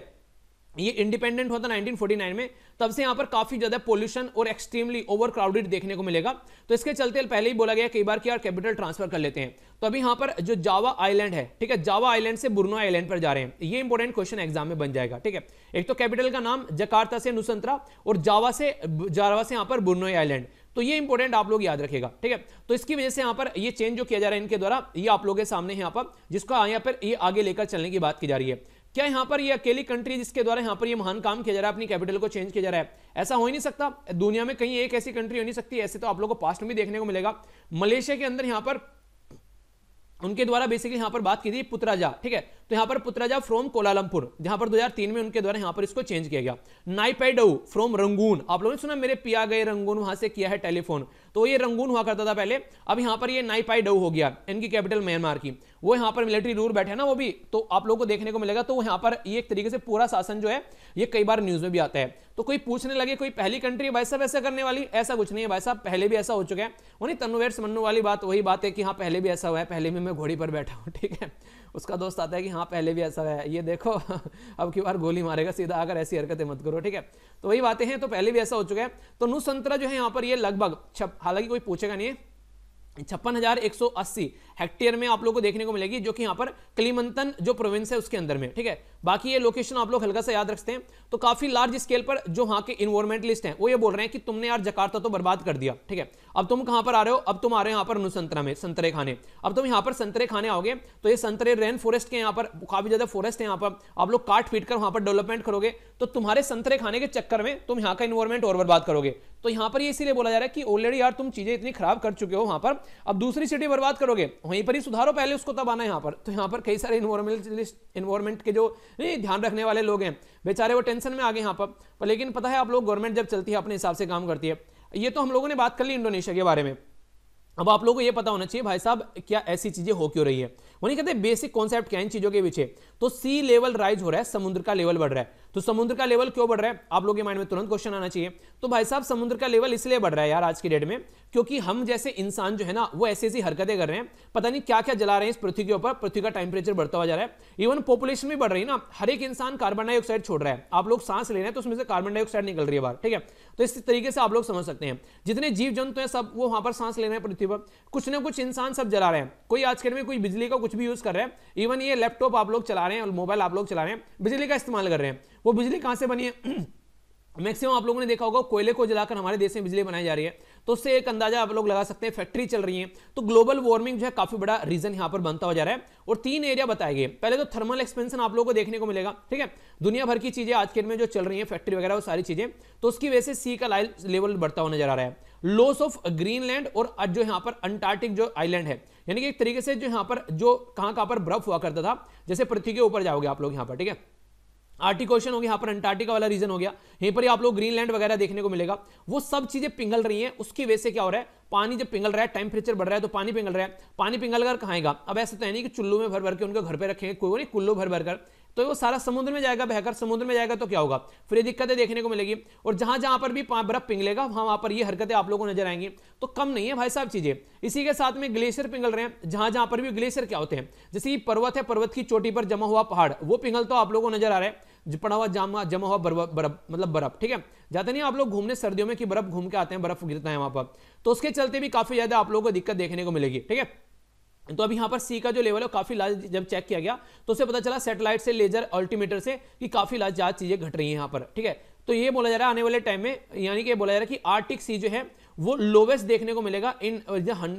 ये इंडिपेंडेंट होता 1949 में तब से यहां पर काफी ज्यादा पोल्यूशन और एक्सट्रीमली ओवर देखने को मिलेगा तो इसके चलते पहले ही बोला गया कई बार कि यार कैपिटल ट्रांसफर कर लेते हैं तो अभी यहां पर जो जावा आइलैंड है ठीक है जावा आइलैंड से बुरनो आइलैंड पर जा रहे हैं ये इंपॉर्टेंट क्वेश्चन एग्जाम में बन जाएगा ठीक है एक तो कैपिटल का नाम जकार्ता से नुसंतरा और जावा से जावा से यहां पर बुरनो आइलैंड तो ये इंपॉर्टेंट आप लोग याद रखेगा ठीक है तो इसकी वजह से यहाँ पर ये चेंज जो किया जा रहा है इनके द्वारा ये आप लोगों के सामने यहाँ पर जिसको यहां पर ये आगे लेकर चलने की बात की जा रही है क्या यहाँ पर ये अकेली कंट्री जिसके द्वारा यहाँ पर ये महान काम किया जा रहा है अपनी कैपिटल को चेंज किया जा रहा है ऐसा हो ही नहीं सकता दुनिया में कहीं एक ऐसी कंट्री हो नहीं सकती ऐसे तो आप लोगों को पास्ट में भी देखने को मिलेगा मलेशिया के अंदर यहाँ पर उनके द्वारा बेसिकली यहाँ पर बात की थी पुत्राजा ठीक है तो यहाँ पर पुत्राजा फ्रॉम कोलालमपुर जहां पर 2003 में उनके द्वारा यहाँ पर इसको चेंज किया गया नाइपेडो फ्रॉम रंगून आप लोगों ने सुना मेरे पिया गए रंगून वहां से किया है टेलीफोन तो ये रंगून हुआ करता था पहले अब यहाँ पर ये नाईपाई डू हो गया इनकी कैपिटल म्यांमार की वो यहाँ पर मिलिट्री रूल बैठे ना वो भी तो आप लोगों को देखने को मिलेगा तो यहाँ पर ये एक तरीके से पूरा शासन जो है ये कई बार न्यूज में भी आता है तो कोई पूछने लगे कोई पहली कंट्री है भाई साहब ऐसा करने वाली ऐसा कुछ नहीं है भाई साहब पहले भी ऐसा हो चुका है वही तनुवेर समन्नू वाली बात वही बात है कि हाँ पहले भी ऐसा हुआ है पहले भी मैं घोड़ी पर बैठा हूँ ठीक है उसका दोस्त आता है कि हाँ पहले भी ऐसा है ये देखो अब की बार गोली मारेगा सीधा आकर ऐसी हरकतें मत करो ठीक है तो वही बातें हैं तो पहले भी ऐसा हो चुका है तो नुसंतरा जो है यहाँ पर ये लगभग छप हालांकि कोई पूछेगा नहीं छप्पन हजार एक सौ अस्सी हेक्टेयर में आप लोगों को देखने को मिलेगी जो कि यहाँ पर क्लीमंतन जो प्रोविंस है उसके अंदर में ठीक है बाकी ये लोकेशन आप लोग हल्का सा याद रखते हैं तो काफी लार्ज स्केल पर जो वहां के इन्वायरमेंटलिस्ट हैं वो ये बोल रहे हैं कि तुमने यार जकार्ता तो बर्बाद कर दिया ठीक है अब तुम कहां पर आ रहे हो अब तुम आ रहे हो यहाँ पर अनुसंतरा में संतरे खाने अब तुम यहाँ पर संतरे खाने आओगे तो ये संतरे रेन फॉरेस्ट के यहाँ पर काफी ज्यादा फॉरेस्ट है यहाँ पर आप लोग काट फीट कर वहां पर डेवलपमेंट करोगे तो तुम्हारे संतरे खाने के चक्कर में तुम यहाँ का इन्वायरमेंट और बर्बाद करोगे तो यहाँ पर ये इसीलिए बोला जा रहा है कि ऑलरेडी यार तुम चीज़ें इतनी खराब कर चुके हो वहाँ पर अब दूसरी सिटी बर्बाद करोगे वहीं पर ही सुधारो पहले उसको तब आना यहाँ पर तो यहाँ पर कई सारे इन्वायरमेंटलिस्ट इन्वायरमेंट के जो ध्यान रखने वाले लोग हैं बेचारे वो टेंशन में आ गए यहाँ पर लेकिन पता है आप लोग गवर्नमेंट जब चलती है अपने हिसाब से काम करती है ये तो हम लोगों ने बात कर ली इंडोनेशिया के बारे में अब आप लोगों को ये पता होना चाहिए भाई साहब क्या ऐसी चीजें हो क्यों रही है वही कहते हैं बेसिक कॉन्सेप्ट क्या इन चीजों के पीछे तो सी लेवल राइज हो रहा है समुद्र का लेवल बढ़ रहा है तो समुद्र का लेवल क्यों बढ़ रहा है आप लोगों के माइंड में तुरंत क्वेश्चन आना चाहिए तो भाई साहब समुद्र का लेवल इसलिए बढ़ रहा है यार आज की डेट में क्योंकि हम जैसे इंसान जो है ना वो ऐसी ऐसी हरकतें कर रहे हैं पता नहीं क्या क्या जला रहे हैं इस पृथ्वी के ऊपर पृथ्वी का टेम्परेचर बढ़ता हुआ जा रहा है इवन पॉपुलेशन भी बढ़ रही है ना हर एक इंसान कार्बन डाइऑक्साइड छोड़ रहा है आप लोग सांस ले रहे हैं तो उसमें से कार्बन डाइऑक्साइड निकल रही है बाहर ठीक है तो इस तरीके से आप लोग समझ सकते हैं जितने जीव जंतु हैं सब वो वहाँ पर सांस ले रहे हैं पृथ्वी पर कुछ ना कुछ इंसान सब जला रहे हैं कोई आज के में कोई बिजली का कुछ भी यूज़ कर रहे हैं इवन ये लैपटॉप आप लोग चला रहे हैं और मोबाइल आप लोग चला रहे हैं बिजली का इस्तेमाल कर रहे हैं वो बिजली कहाँ से बनी है मैक्सिमम आप लोगों ने देखा होगा कोयले को जलाकर हमारे देश में बिजली बनाई जा रही है तो उससे एक अंदाजा आप लोग लगा सकते हैं फैक्ट्री चल रही है तो ग्लोबल वार्मिंग जो है काफी बड़ा रीजन यहाँ पर बनता हो जा रहा है और तीन एरिया बताए गए पहले तो थर्मल एक्सपेंशन आप लोगों को देखने को मिलेगा ठीक है दुनिया भर की चीजें आज के में जो चल रही है फैक्ट्री वगैरह वो सारी चीजें तो उसकी वजह से सी का लेवल बढ़ता नजर आ रहा है लॉस ऑफ ग्रीनलैंड और जो यहां पर अंटार्कटिक जो आइलैंड है यानी कि एक तरीके से जो यहां पर जो कहां कहां पर बर्फ हुआ करता था जैसे पृथ्वी के ऊपर जाओगे आप लोग यहाँ पर ठीक है आर्टिक ओशन हो गया यहाँ पर अंटार्टिका वाला रीजन हो गया यहीं पर ही आप लोग ग्रीनलैंड वगैरह देखने को मिलेगा वो सब चीजें पिंगल रही हैं उसकी वजह से क्या हो रहा है पानी जब पिंगल रहा है टेम्परेचर बढ़ रहा है तो पानी पिंगल रहा है पानी पिंगल कर खाएगा अब ऐसा तो है नहीं कि चुल्लू में भर भर के उनके घर पर रखेंगे कोई नहीं कुल्लू भर भर कर तो वो सारा समुद्र में जाएगा बहकर समुद्र में जाएगा तो क्या होगा फिर ये दिक्कतें देखने को मिलेगी और जहां जहां पर भी बर्फ पिंगलेगा वहां वहां पर ये हरकतें आप लोगों को नजर आएंगी तो कम नहीं है भाई साहब चीजें इसी के साथ में ग्लेशियर पिंगल रहे हैं जहां जहां पर भी ग्लेशियर क्या होते हैं जैसे पर्वत है पर्वत की चोटी पर जमा हुआ पहाड़ वो पिघल तो आप लोगों को नजर आ रहा है पड़ा हुआ जमा जमा हुआ बर्फ बर्फ मतलब बर्फ ठीक है जाते नहीं आप लोग घूमने सर्दियों में कि बर्फ घूम के आते हैं बर्फ गिरता है वहां पर तो उसके चलते भी काफी ज्यादा आप लोगों को दिक्कत देखने को मिलेगी ठीक है तो अभी यहाँ पर सी का जो लेवल है काफी लार्ज जब चेक किया गया तो उसे पता चला सेटेलाइट से लेजर अल्टीमीटर से कि काफी लार्ज ज्यादा चीजें घट रही है यहां पर ठीक है तो ये बोला जा रहा है आने वाले टाइम में यानी कि बोला जा रहा है कि आर्टिक सी जो है वो लोवेस्ट देखने को मिलेगा इन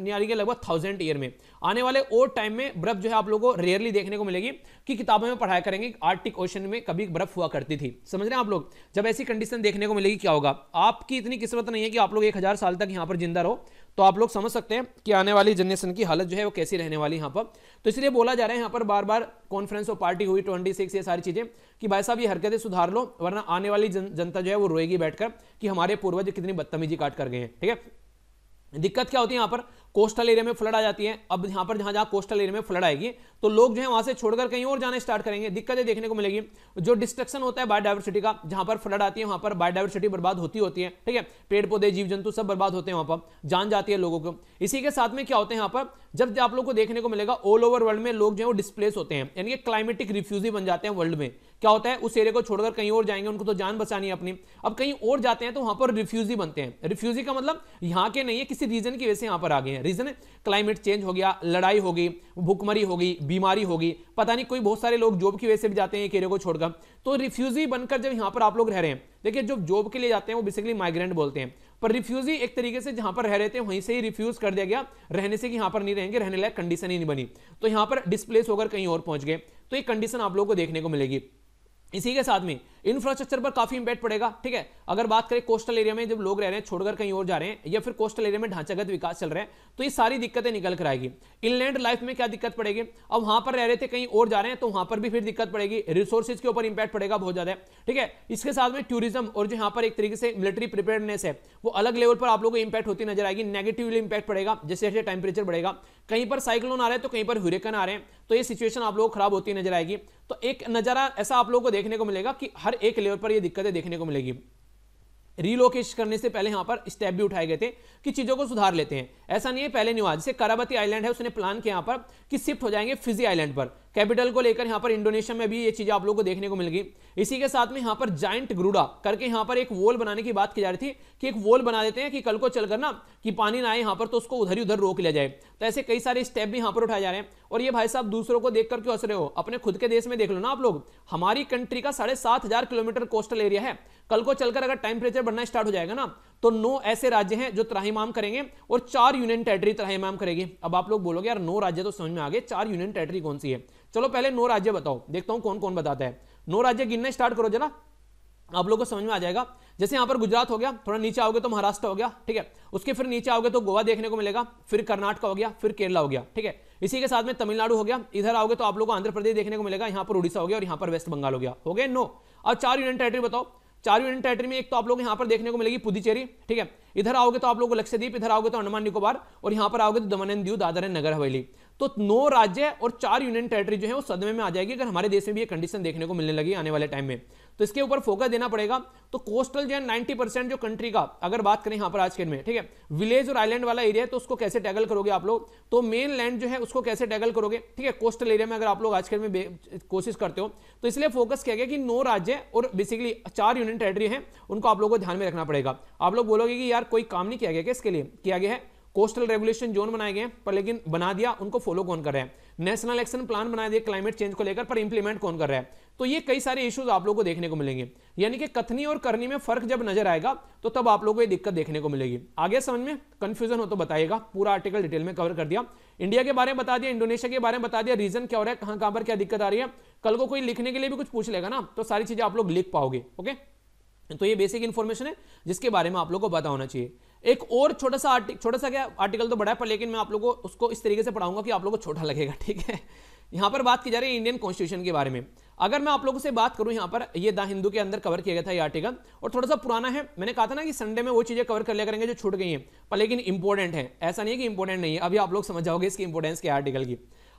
यानी कि लगभग थाउजेंड ईयर में आने वाले और टाइम में बर्फ जो है आप लोगों को रेयरली देखने को मिलेगी कि किताबों में पढ़ाया करेंगे आर्टिक ओशन में कभी बर्फ हुआ करती थी समझ रहे हैं आप लोग जब ऐसी कंडीशन देखने को मिलेगी क्या होगा आपकी इतनी किस्मत नहीं है कि आप लोग एक हजार साल तक यहाँ पर जिंदा रहो तो आप लोग समझ सकते हैं कि आने वाली जनरेशन की हालत जो है वो कैसी रहने वाली यहाँ पर तो इसलिए बोला जा रहा है यहाँ पर बार बार कॉन्फ्रेंस और पार्टी हुई ट्वेंटी सिक्स ये सारी चीज़ें कि भाई साहब ये हरकतें सुधार लो वरना आने वाली जन, जनता जो है वो रोएगी बैठकर कि हमारे पूर्वज कितनी बदतमीजी काट कर गए हैं ठीक है दिक्कत क्या होती है यहाँ पर कोस्टल एरिया में फ्लड आ जाती है अब यहाँ पर जहां जहां कोस्टल एरिया में फ्लड आएगी तो लोग जो है वहां से छोड़कर कहीं और जाना स्टार्ट करेंगे दिक्कतें देखने को मिलेगी जो डिस्ट्रक्शन होता है बायोडाइवर्सिटी का जहां पर फ्लड आती है वहां पर बायोडाइवर्सिटी बर्बाद होती होती है ठीक है पेड़ पौधे जीव जंतु सब बर्बाद होते हैं वहां पर जान जाती है लोगों को इसी के साथ में क्या होते हैं यहाँ पर जब आप लोग को देखने को मिलेगा ऑल ओवर वर्ल्ड में लोग जो है वो डिस्प्लेस होते हैं यानी क्लाइमेटिक रिफ्यूजी बन जाते हैं वर्ल्ड में क्या होता है उस एरिया को छोड़कर कहीं और जाएंगे उनको तो जान बचानी है अपनी अब कहीं और जाते हैं तो वहां पर रिफ्यूजी बनते हैं रिफ्यूजी का मतलब यहाँ के नहीं है किसी रीजन की वजह से यहाँ पर आ गए हैं रीजन क्लाइमेट चेंज हो गया लड़ाई हो गई भुखमरी हो गई बीमारी होगी पता नहीं कोई बहुत सारे लोग जॉब की वजह से भी जाते हैं एरिया को छोड़कर तो रिफ्यूजी बनकर जब यहाँ पर आप लोग रह रहे हैं देखिए जो जॉब के लिए जाते हैं वो बेसिकली माइग्रेंट बोलते हैं पर रिफ्यूजी एक तरीके से जहां पर रह रहे थे वहीं से ही रिफ्यूज कर दिया गया रहने से कि यहाँ पर नहीं रहेंगे रहने लायक कंडीशन ही नहीं बनी तो यहाँ पर डिस्प्लेस होकर कहीं और पहुंच गए तो ये कंडीशन आप लोगों को देखने को मिलेगी इसी के साथ में इंफ्रास्ट्रक्चर पर काफी इंपैक्ट पड़ेगा ठीक है अगर बात करें कोस्टल एरिया में जब लोग रह रहे हैं छोड़कर कहीं और जा रहे हैं या फिर कोस्टल एरिया में ढांचागत विकास चल रहे हैं तो ये सारी दिक्कतें निकल कर आएगी इनलैंड लाइफ में क्या दिक्कत पड़ेगी अब वहां पर रह रहे थे कहीं और जा रहे हैं तो वहां पर भी फिर दिक्कत पड़ेगी रिसोर्सेज के ऊपर इंपैक्ट पड़ेगा बहुत ज्यादा ठीक है इसके साथ में टूरिज्म और जो यहाँ पर एक तरीके से मिलिट्री प्रिपेयरनेस है वो अलग लेवल पर आप लोगों को इंपैक्ट होती नजर आएगी नेगेटिवली इंपैक्ट पड़ेगा जैसे जैसे टेम्परेचर बढ़ेगा कहीं पर साइक्लोन आ रहे हैं तो कहीं पर हुरेकन आ रहे हैं तो ये सिचुएशन आप लोग खराब होती नजर आएगी तो एक नजारा ऐसा आप लोगों को देखने को मिलेगा कि हर हर एक लेवल पर यह दिक्कतें देखने को मिलेगी रिलोकेश करने से पहले यहां पर स्टेप भी उठाए गए थे कि चीज़ों को सुधार लेते हैं ऐसा नहीं है पहले नहीं हुआ जैसे कराबती आइलैंड है उसने प्लान किया यहां पर कि शिफ्ट हो जाएंगे फिजी आइलैंड पर कैपिटल को लेकर यहाँ पर इंडोनेशिया में भी ये चीज़ें आप लोग को देखने को मिल गई इसी के साथ में यहाँ पर जाइंट ग्रूडा करके यहाँ पर एक वोल बनाने की बात की जा रही थी कि एक वोल बना देते हैं कि कल को चलकर ना कि पानी ना आए यहाँ पर तो उसको उधर ही उधर रोक लिया जाए तो ऐसे कई सारे स्टेप भी यहाँ पर उठाए जा रहे हैं और ये भाई साहब दूसरों को देख कर क्यों हंस रहे हो अपने खुद के देश में देख लो ना आप लोग हमारी कंट्री का साढ़े सात हजार किलोमीटर कोस्टल एरिया है कल को चलकर अगर टेम्परेचर बढ़ना स्टार्ट हो जाएगा ना तो नौ ऐसे राज्य हैं जो त्राहीमाम करेंगे और चार यूनियन टेरिटरी त्राहीमाम करेगी अब आप लोग बोलोगे यार नौ राज्य तो समझ में आ गए चार यूनियन टेरिटरी कौन सी है चलो पहले नौ राज्य बताओ देखता हूं कौन कौन बताता है नौ राज्य गिनने स्टार्ट करो जरा आप लोगों को समझ में आ जाएगा जैसे यहाँ पर गुजरात हो गया थोड़ा नीचे आओगे तो महाराष्ट्र हो गया ठीक है उसके फिर नीचे आओगे तो गोवा देखने को मिलेगा फिर कर्नाटक हो गया फिर केरला हो गया ठीक है इसी के साथ में तमिलनाडु हो गया इधर आओगे तो आप लोग को आंध्र प्रदेश देखने को मिलेगा यहाँ पर उड़ीसा हो गया और यहाँ पर वेस्ट बंगाल हो गया हो गया नो और चार यूनियन टेरेटरी बताओ चार यूनियन टेरेटरी में एक तो आप लोग यहाँ पर देखने को मिलेगी पुदुचेरी ठीक है इधर आओगे तो आप लोगों को लक्षद्वीप इधर आओगे तो अंडमान निकोबार और यहां पर आओगे तो दमन एंड दीव दादर एंड नगर हवेली तो नौ राज्य और चार यूनियन टेरेटरी जो है वो सदमे में आ जाएगी अगर हमारे देश में भी ये कंडीशन देखने को मिलने लगी आने वाले टाइम में तो इसके ऊपर फोकस देना पड़ेगा तो कोस्टल जो है नाइनटी परसेंट जो कंट्री का अगर बात करें यहां पर आज के में ठीक है विलेज और आइलैंड वाला एरिया है तो उसको कैसे टैगल करोगे आप लोग तो मेन लैंड जो है उसको कैसे टैगल करोगे ठीक है कोस्टल एरिया में अगर आप लोग आज के में कोशिश करते हो तो इसलिए फोकस किया गया कि नौ राज्य और बेसिकली चार यूनियन टेरेटरी है उनको आप लोग को ध्यान में रखना पड़ेगा आप लोग बोलोगे कि यार यार कोई काम नहीं किया गया क्या इसके लिए किया गया है कोस्टल रेगुलेशन जोन बनाए गए पर लेकिन बना दिया उनको फॉलो कौन कर रहा है नेशनल एक्शन प्लान बना दिया क्लाइमेट चेंज को लेकर पर इंप्लीमेंट कौन कर रहा है तो ये कई सारे इश्यूज आप लोगों को देखने को मिलेंगे यानी कि कथनी और करनी में फर्क जब नजर आएगा तो तब आप लोगों को ये दिक्कत देखने को मिलेगी आगे समझ में कंफ्यूजन हो तो बताइएगा पूरा आर्टिकल डिटेल में कवर कर दिया इंडिया के बारे में बता दिया इंडोनेशिया के बारे में बता दिया रीजन क्या हो रहा है कहां कहां पर क्या दिक्कत आ रही है कल को कोई लिखने के लिए भी कुछ पूछ लेगा ना तो सारी चीजें आप लोग लिख पाओगे ओके तो ये बेसिक इन्फॉर्मेशन है जिसके बारे में आप लोगों को पता होना चाहिए एक और छोटा सा आर्टिकल छोटा सा क्या आर्टिकल तो बड़ा है पर लेकिन मैं आप लोगों को उसको इस तरीके से पढ़ाऊंगा कि आप लोगों को छोटा लगेगा ठीक है यहाँ पर बात की जा रही है इंडियन कॉन्स्टिट्यूशन के बारे में अगर मैं आप लोगों से बात करूँ यहाँ पर ये द हिंदू के अंदर कवर किया गया था ये आर्टिकल और थोड़ा सा पुराना है मैंने कहा था ना कि संडे में वो चीज़ें कवर कर लिया करेंगे जो छूट गई हैं पर लेकिन इंपॉर्टेंट है ऐसा नहीं है कि इंपॉर्टेंट नहीं है अभी आप लोग समझ जाओगे इसकी इंपॉर्टेंस के आर्टिकल की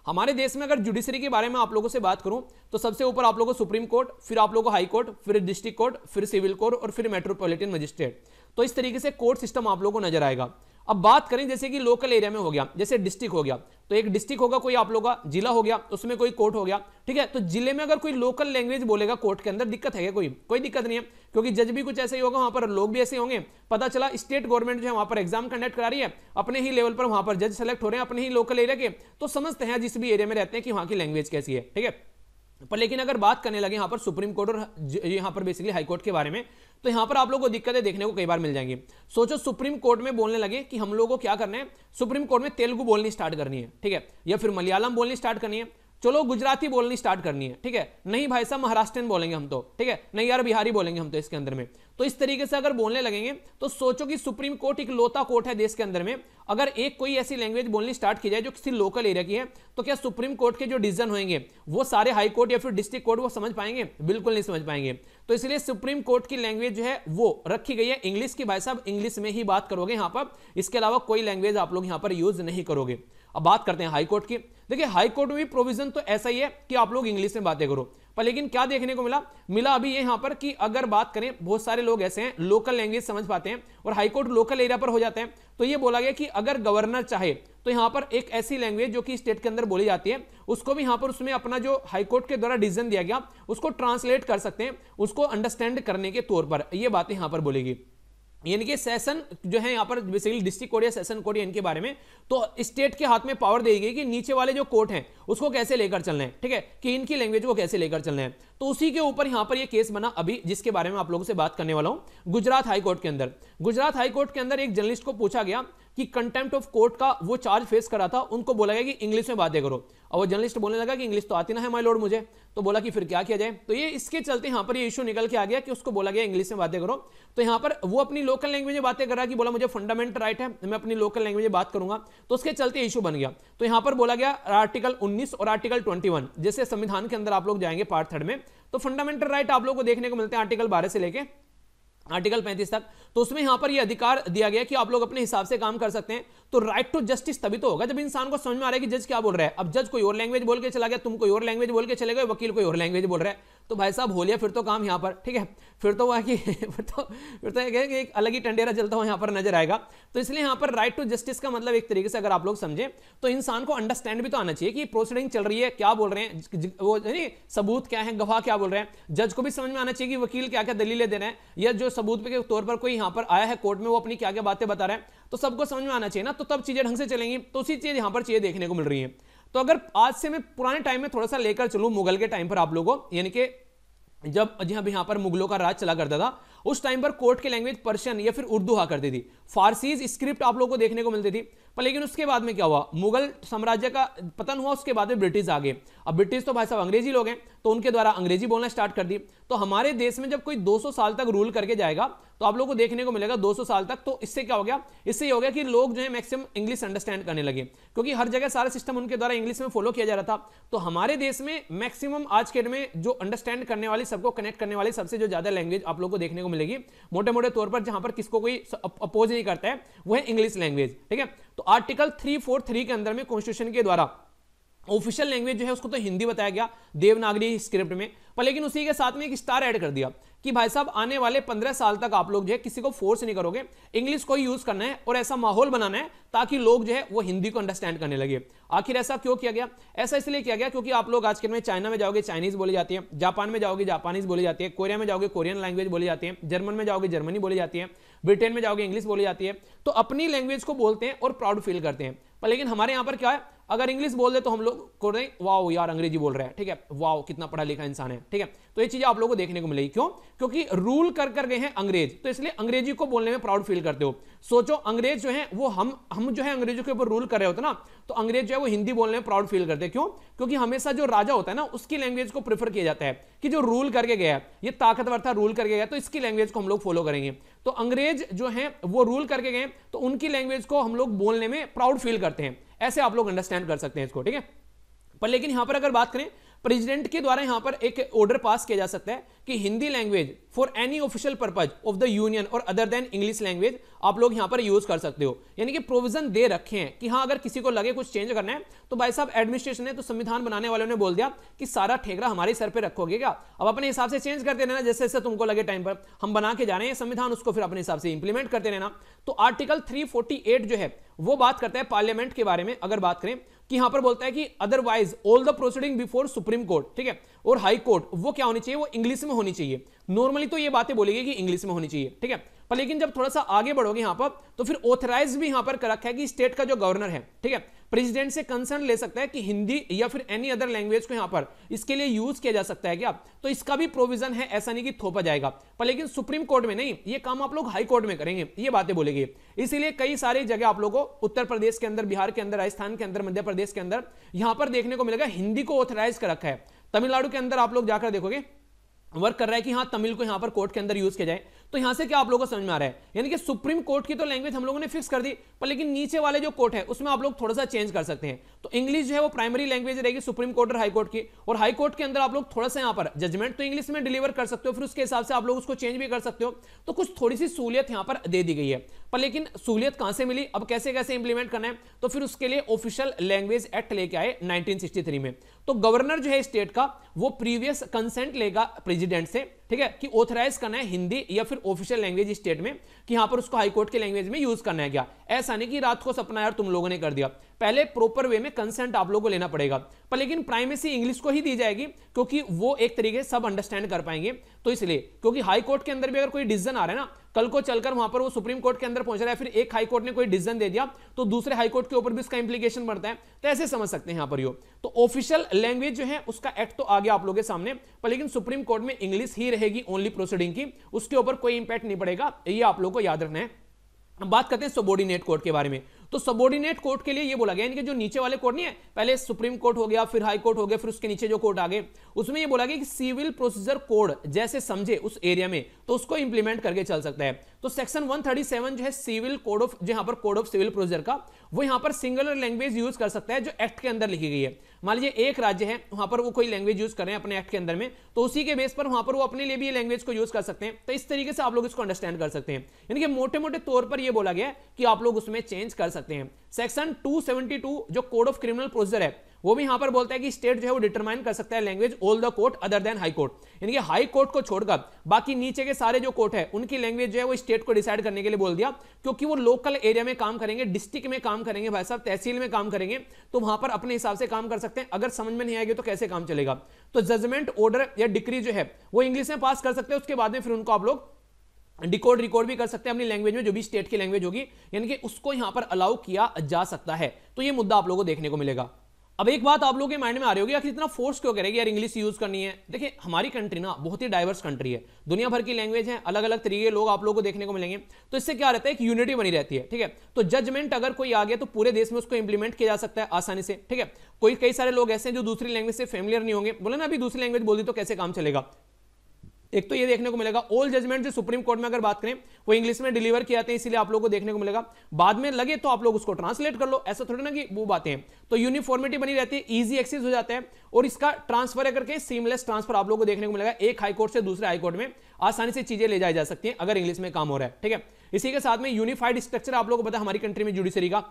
हमारे देश में अगर जुडिशरी के बारे में आप लोगों से बात करूं तो सबसे ऊपर आप लोगों को सुप्रीम कोर्ट फिर आप लोगों हाई कोर्ट फिर डिस्ट्रिक्ट कोर्ट फिर सिविल कोर्ट और फिर मेट्रोपॉलिटन मजिस्ट्रेट तो इस तरीके से कोर्ट सिस्टम आप लोगों को नजर आएगा अब बात करें जैसे कि लोकल एरिया में हो गया जैसे डिस्ट्रिक्ट हो गया तो एक डिस्ट्रिक्ट होगा कोई आप लोग का जिला हो गया उसमें कोई कोर्ट हो गया ठीक है तो जिले में अगर कोई लोकल लैंग्वेज बोलेगा कोर्ट के अंदर दिक्कत है कोई कोई दिक्कत नहीं है क्योंकि जज भी कुछ ऐसे ही होगा वहां पर लोग भी ऐसे होंगे पता चला स्टेट गवर्नमेंट जो है वहां पर एग्जाम कंडक्ट करा रही है अपने ही लेवल पर वहां पर जज सेलेक्ट हो रहे हैं अपने ही लोकल एरिया के तो समझते हैं जिस भी एरिया में रहते हैं कि वहां की लैंग्वेज कैसी है ठीक है पर लेकिन अगर बात करने लगे यहाँ पर सुप्रीम कोर्ट और यहाँ पर बेसिकली हाईकोर्ट के बारे में तो यहां पर आप लोगों को दिक्कतें देखने को कई बार मिल जाएंगी सोचो सुप्रीम कोर्ट में बोलने लगे कि हम लोगों को क्या करना है सुप्रीम कोर्ट में तेलुगु बोलनी स्टार्ट करनी है ठीक है या फिर मलयालम बोलनी स्टार्ट करनी है चलो गुजराती बोलनी स्टार्ट करनी है ठीक है नहीं भाई साहब महाराष्ट्रियन बोलेंगे हम तो ठीक है नहीं यार बिहारी बोलेंगे हम तो इसके अंदर में तो इस तरीके से अगर बोलने लगेंगे तो सोचो कि सुप्रीम कोर्ट एक लोता कोर्ट है देश के अंदर में अगर एक कोई ऐसी लैंग्वेज बोलनी स्टार्ट की जाए जो किसी लोकल एरिया की है तो क्या सुप्रीम कोर्ट के जो डिसीजन होंगे वो सारे हाई कोर्ट या फिर डिस्ट्रिक्ट कोर्ट वो समझ पाएंगे बिल्कुल नहीं समझ पाएंगे तो इसलिए सुप्रीम कोर्ट की लैंग्वेज जो है वो रखी गई है इंग्लिश की भाई साहब इंग्लिश में ही बात करोगे यहाँ पर इसके अलावा कोई लैंग्वेज आप लोग यहाँ पर यूज नहीं करोगे अब बात करते हैं हाईकोर्ट की देखिए हाईकोर्ट में भी प्रोविजन तो ऐसा ही है कि आप लोग इंग्लिश में बातें करो पर लेकिन क्या देखने को मिला मिला अभी यहां पर कि अगर बात करें बहुत सारे लोग ऐसे हैं लोकल लैंग्वेज समझ पाते हैं और हाईकोर्ट लोकल एरिया पर हो जाते हैं तो ये बोला गया कि अगर गवर्नर चाहे तो यहां पर एक ऐसी लैंग्वेज जो कि स्टेट के अंदर बोली जाती है उसको भी यहां पर उसमें अपना जो हाईकोर्ट के द्वारा डिसीजन दिया गया उसको ट्रांसलेट कर सकते हैं उसको अंडरस्टैंड करने के तौर पर यह बातें यहां पर बोलेगी यानी कि सेशन जो है यहाँ पर बेसिकली डिस्ट्रिक्ट कोर्ट या सेशन कोर्ट इनके बारे में तो स्टेट के हाथ में पावर दी गई कि नीचे वाले जो कोर्ट हैं उसको कैसे लेकर चलना है ठीक है कि इनकी लैंग्वेज को कैसे लेकर चलना है तो उसी के ऊपर यहाँ पर ये केस बना अभी जिसके बारे में आप लोगों से बात करने वाला हूँ गुजरात हाईकोर्ट के अंदर गुजरात हाईकोर्ट के अंदर एक जर्नलिस्ट को पूछा गया कि कंटेम्प्ट ऑफ कोर्ट का वो चार्ज फेस करा था उनको बोला गया कि इंग्लिश में बातें करो और वो जर्नलिस्ट बोलने लगा कि इंग्लिश तो आती ना है माय लॉर्ड मुझे तो बोला कि फिर क्या किया जाए तो ये इसके चलते यहां पर ये इशू निकल के आ गया कि उसको बोला गया इंग्लिश में बातें करो तो यहां पर वो अपनी लोकल लैंग्वेज में बातें कर रहा कि बोला मुझे फंडामेंटल राइट है मैं अपनी लोकल लैंग्वेज में बात करूंगा तो उसके चलते इशू बन गया तो यहां पर बोला गया आर्टिकल उन्नीस और आर्टिकल ट्वेंटी जैसे संविधान के अंदर आप लोग जाएंगे पार्ट थर्ड में तो फंडामेंटल राइट आप लोग को देखने को मिलते हैं आर्टिकल बारह से लेकर आर्टिकल पैंतीस तक तो उसमें यहां पर यह अधिकार दिया गया कि आप लोग अपने हिसाब से काम कर सकते हैं तो राइट टू जस्टिस तभी तो होगा जब इंसान को समझ में आ रहा है कि जज क्या बोल रहा है अब जज कोई और लैंग्वेज बोल के चला गया तुम कोई और लैंग्वेज बोल के चले गए वकील कोई और लैंग्वेज बोल रहा है तो भाई साहब होलिया फिर तो काम यहां पर ठीक है फिर तो वहाँ की फिर तो फिर तो कि एक अलग ही टंडेरा चलता हुआ यहाँ पर नजर आएगा तो इसलिए यहाँ पर राइट टू जस्टिस का मतलब एक तरीके से अगर आप लोग समझें तो इंसान को अंडरस्टैंड भी तो आना चाहिए कि प्रोसीडिंग चल रही है क्या बोल रहे हैं वो यानी सबूत क्या है गवाह क्या बोल रहे हैं जज को भी समझ में आना चाहिए कि वकील क्या क्या दलीलें दे रहे हैं या जो सबूत के तौर पर कोई यहाँ पर आया है कोर्ट में वो अपनी क्या क्या बातें बता रहे हैं तो सबको समझ में आना चाहिए ना तो तब चीज़ें ढंग से चलेंगी तो उसी चीज़ यहाँ पर चीज़ें देखने को मिल रही है तो अगर आज से मैं पुराने टाइम में थोड़ा सा लेकर चलूँ मुगल के टाइम पर आप लोगों यानी कि जब हाँ यहाँ पर मुगलों का राज चला करता था उस टाइम पर कोर्ट की लैंग्वेज पर्शियन या फिर उर्दू हुआ करती थी फारसीज स्क्रिप्ट आप लोगों को देखने को मिलती थी पर लेकिन उसके बाद में क्या हुआ मुगल साम्राज्य का पतन हुआ उसके बाद में ब्रिटिश आ गए अब ब्रिटिश तो भाई साहब अंग्रेजी लोग हैं तो उनके द्वारा अंग्रेजी बोलना स्टार्ट कर दी तो हमारे देश में जब कोई 200 साल तक रूल करके जाएगा तो आप लोग को देखने को मिलेगा 200 साल तक तो इससे क्या हो गया इससे ये हो गया कि लोग जो है मैक्सिमम इंग्लिश अंडरस्टैंड करने लगे क्योंकि हर जगह सारा सिस्टम उनके द्वारा इंग्लिश में फॉलो किया जा रहा था तो हमारे देश में मैक्सिमम आज के डेट में जो अंडरस्टैंड करने वाली सबको कनेक्ट करने वाली सबसे जो ज्यादा लैंग्वेज आप लोग को देखने को मिलेगी मोटे मोटे तौर पर जहां पर किसको कोई अपोज नहीं करता है वो है इंग्लिश लैंग्वेज ठीक है तो आर्टिकल थ्री के अंदर में कॉन्स्टिट्यूशन के द्वारा ऑफिशियल लैंग्वेज जो है उसको तो हिंदी बताया गया देवनागरी स्क्रिप्ट में पर लेकिन उसी के साथ में एक स्टार ऐड कर दिया कि भाई साहब आने वाले पंद्रह साल तक आप लोग जो है किसी को फोर्स नहीं करोगे इंग्लिश को ही यूज करना है और ऐसा माहौल बनाना है ताकि लोग जो है वो हिंदी को अंडरस्टैंड करने लगे आखिर ऐसा क्यों किया गया ऐसा इसलिए किया गया क्योंकि आप लोग आजकल में चाइना में जाओगे चाइनीज बोली जाती है जापान में जाओगे जापानीज बोली जाती है कोरिया में जाओगे कोरियन लैंग्वेज बोली जाती है जर्मन में जाओगे जर्मनी बोली जाती है ब्रिटेन में जाओगे इंग्लिश बोली जाती है तो अपनी लैंग्वेज को बोलते हैं और प्राउड फील करते हैं पर लेकिन हमारे यहाँ पर क्या है अगर इंग्लिश बोल दे तो हम लोग को नहीं वाओ यार अंग्रेजी बोल रहा है ठीक है वाओ कितना पढ़ा लिखा इंसान है ठीक है तो ये चीज आप लोगों को देखने को मिलेगी क्यों क्योंकि रूल कर कर गए हैं अंग्रेज तो इसलिए अंग्रेजी को बोलने में प्राउड फील करते हो सोचो अंग्रेज जो है वो हम हम जो है अंग्रेजों के ऊपर रूल कर रहे होते ना तो अंग्रेज जो है वो हिंदी बोलने में प्राउड फील करते हैं क्यों क्योंकि हमेशा जो राजा होता है ना उसकी लैंग्वेज को प्रेफर किया जाता है कि जो रूल करके गया ये ताकतवर था रूल करके गया तो इसकी लैंग्वेज को हम लोग फॉलो करेंगे तो अंग्रेज जो है वो रूल करके गए तो उनकी लैंग्वेज को हम लोग बोलने में प्राउड फील करते हैं ऐसे आप लोग अंडरस्टैंड कर सकते हैं इसको ठीक है पर लेकिन यहां पर अगर बात करें प्रेसिडेंट के द्वारा यहां पर एक ऑर्डर पास किया जा सकता है कि Hindi language for any official purpose of the union और अदर देन इंग्लिश लैंग्वेज आप लोग यहां पर यूज कर सकते हो यानी कि प्रोविजन दे रखे हैं कि हाँ अगर किसी को लगे कुछ चेंज करना है तो भाई साहब एडमिनिस्ट्रेशन ने तो संविधान बनाने वालों ने बोल दिया कि सारा ठेकरा हमारे सर पर रखोगे क्या अब अपने हिसाब से चेंज करते रहना जैसे जैसे तुमको लगे टाइम पर हम बना के जा रहे हैं संविधान उसको फिर अपने हिसाब से इंप्लीमेंट करते रहना तो आर्टिकल थ्री जो है वो बात करता है पार्लियामेंट के बारे में अगर बात करें कि यहां पर बोलता है कि otherwise all the proceeding before Supreme Court ठीक है और हाई कोर्ट वो क्या होनी चाहिए वो इंग्लिश में होनी चाहिए नॉर्मली तो ये बातें बोलेगी कि इंग्लिश में होनी चाहिए ठीक है पर लेकिन जब थोड़ा सा आगे बढ़ोगे यहाँ पर तो फिर ऑथराइज भी यहाँ पर कर रखा है कि स्टेट का जो गवर्नर है ठीक है प्रेसिडेंट से कंसर्न ले सकता है कि हिंदी या फिर एनी अदर लैंग्वेज को यहाँ पर इसके लिए यूज किया जा सकता है क्या तो इसका भी प्रोविजन है ऐसा नहीं कि थोपा जाएगा पर लेकिन सुप्रीम कोर्ट में नहीं ये काम आप लोग हाई कोर्ट में करेंगे ये बातें बोलेगी इसीलिए कई सारी जगह आप लोगों को उत्तर प्रदेश के अंदर बिहार के अंदर राजस्थान के अंदर मध्य प्रदेश के अंदर यहां पर देखने को मिलेगा हिंदी को ऑथराइज कर रखा है तमिलनाडु के अंदर आप लोग जाकर देखोगे वर्क कर रहा है कि हाँ तमिल को यहां पर कोर्ट के अंदर यूज किया जाए तो यहां से क्या आप लोगों को समझ में आ रहा है यानी कि सुप्रीम कोर्ट की तो लैंग्वेज हम लोगों ने फिक्स कर दी पर लेकिन नीचे वाले जो कोर्ट है उसमें आप लोग थोड़ा सा चेंज कर सकते हैं तो इंग्लिश जो है वो प्राइमरी लैंग्वेज रहेगी सुप्रीम कोर्ट और हाई कोर्ट की और हाई कोर्ट के अंदर आप लोग थोड़ा सा यहां पर जजमेंट तो इंग्लिश में डिलीवर कर सकते हो फिर उसके हिसाब से आप लोग उसको चेंज भी कर सकते हो तो कुछ थोड़ी सी सहूलियत यहां पर दे दी गई है पर लेकिन सहूलियत कहां से मिली अब कैसे कैसे इंप्लीमेंट करना है तो फिर उसके लिए ऑफिशियल लैंग्वेज एक्ट लेके आए 1963 में तो गवर्नर जो है स्टेट का वो प्रीवियस कंसेंट लेगा प्रेसिडेंट से ठीक है कि ऑथराइज करना है हिंदी या फिर ऑफिशियल लैंग्वेज स्टेट में कि यहां पर उसको हाईकोर्ट के लैंग्वेज में यूज करना है क्या ऐसा नहीं कि रात को सपना यार तुम लोगों ने कर दिया पहले प्रॉपर वे में कंसेंट आप लोगों को लेना पड़ेगा पर लेकिन प्राइमेसी इंग्लिश को ही दी जाएगी क्योंकि वो एक तरीके से सब अंडरस्टैंड कर पाएंगे तो इसलिए क्योंकि हाईकोर्ट के अंदर भी अगर कोई डिसीजन आ रहा है ना कल को चलकर वहां पर वो सुप्रीम कोर्ट के अंदर पहुंच रहा है फिर एक हाई कोर्ट ने कोई डिसीजन दे दिया तो दूसरे हाई कोर्ट के ऊपर भी उसका इंप्लीकेशन बढ़ता है तो ऐसे समझ सकते हैं यहां पर यो तो ऑफिशियल लैंग्वेज जो है उसका एक्ट तो आ गया आप लोगों के सामने पर लेकिन सुप्रीम कोर्ट में इंग्लिश ही रहेगी ओनली प्रोसीडिंग की उसके ऊपर कोई इंपैक्ट नहीं पड़ेगा ये आप लोग को याद रखना है बात करते हैं सबोर्डिनेट कोर्ट के बारे में तो सबोर्डिनेट कोर्ट के लिए ये बोला गया यानी कि जो नीचे वाले कोर्ट नहीं है पहले सुप्रीम कोर्ट हो गया फिर हाई कोर्ट हो गया फिर उसके नीचे जो कोर्ट आ गए उसमें ये बोला गया कि सिविल प्रोसीजर कोड जैसे समझे उस एरिया में तो उसको इंप्लीमेंट करके चल सकता है तो सेक्शन 137 जो है सिविल कोड ऑफ जो यहाँ पर कोड ऑफ सिविल प्रोसीजर का वो यहाँ पर सिंगुलर लैंग्वेज यूज कर सकता है जो एक्ट के अंदर लिखी गई है मान लीजिए एक राज्य है वहां पर वो कोई लैंग्वेज यूज कर रहे हैं अपने एक्ट के अंदर में तो उसी के बेस पर वहां पर वो अपने लिए भी ये लैंग्वेज को यूज कर सकते हैं तो इस तरीके से आप लोग इसको अंडरस्टैंड कर सकते हैं यानी कि मोटे मोटे तौर पर यह बोला गया कि आप लोग उसमें चेंज कर सकते हैं सेक्शन टू जो कोड ऑफ क्रिमिनल प्रोसीजर है वो भी यहां पर बोलता है कि स्टेट जो है वो डिटरमाइन कर सकता है language all the court other than high court यानी कि हाई कोर्ट को छोड़कर बाकी नीचे के सारे जो कोर्ट है उनकी लैंग्वेज जो है वो स्टेट को डिसाइड करने के लिए बोल दिया क्योंकि वो लोकल एरिया में काम करेंगे डिस्ट्रिक्ट में काम करेंगे भाई साहब तहसील में काम करेंगे तो वहां पर अपने हिसाब से काम कर सकते हैं अगर समझ में नहीं आएगी तो कैसे काम चलेगा तो जजमेंट ऑर्डर या डिक्री जो है वो इंग्लिश में पास कर सकते हैं उसके बाद में फिर उनको आप लोग डिकोड रिकॉर्ड भी कर सकते हैं अपनी लैंग्वेज में जो भी स्टेट की लैंग्वेज होगी यानी कि उसको यहां पर अलाउ किया जा सकता है तो ये मुद्दा आप लोगों को देखने को मिलेगा अब एक बात आप लोगों के माइंड में आ रही होगी आखिर इतना फोर्स क्यों करेगी यार इंग्लिश यूज करनी है देखिए हमारी कंट्री ना बहुत ही डाइवर्स कंट्री है दुनिया भर की लैंग्वेज है अलग अलग तरीके लोग आप लोगों को देखने को मिलेंगे तो इससे क्या रहता है एक यूनिटी बनी रहती है ठीक है तो जजमेंट अगर कोई आ गया तो पूरे देश में उसको इंप्लीमेंट किया जा सकता है आसानी से ठीक है कोई कई सारे लोग ऐसे हैं जो दूसरी लैंग्वेज से फेमिलियर नहीं होंगे बोले ना अभी दूसरी लैंग्वेज बोल दी तो कैसे काम चलेगा एक तो ये देखने को मिलेगा ओल्ड जजमेंट जो सुप्रीम कोर्ट में अगर बात करें वो इंग्लिश में डिलीवर किया जाते हैं इसलिए आप लोगों को देखने को मिलेगा बाद में लगे तो आप लोग उसको ट्रांसलेट कर लो ऐसा थोड़ी ना कि वो बातें तो यूनिफॉर्मिटी बनी रहती है इजी एक्सेस हो जाता है और इसका ट्रांसफर करके सीमलेस ट्रांसफर आप लोग को देखने को मिलेगा एक हाईकोर्ट से दूसरे हाईकोर्ट में आसानी से चीजें ले जाई जा सकती है अगर इंग्लिश में काम हो रहा है ठीक है इसी के साथ में यूनिफाइड स्ट्रक्चर आप लोगों को पता हमारी कंट्री में जुडिशरी का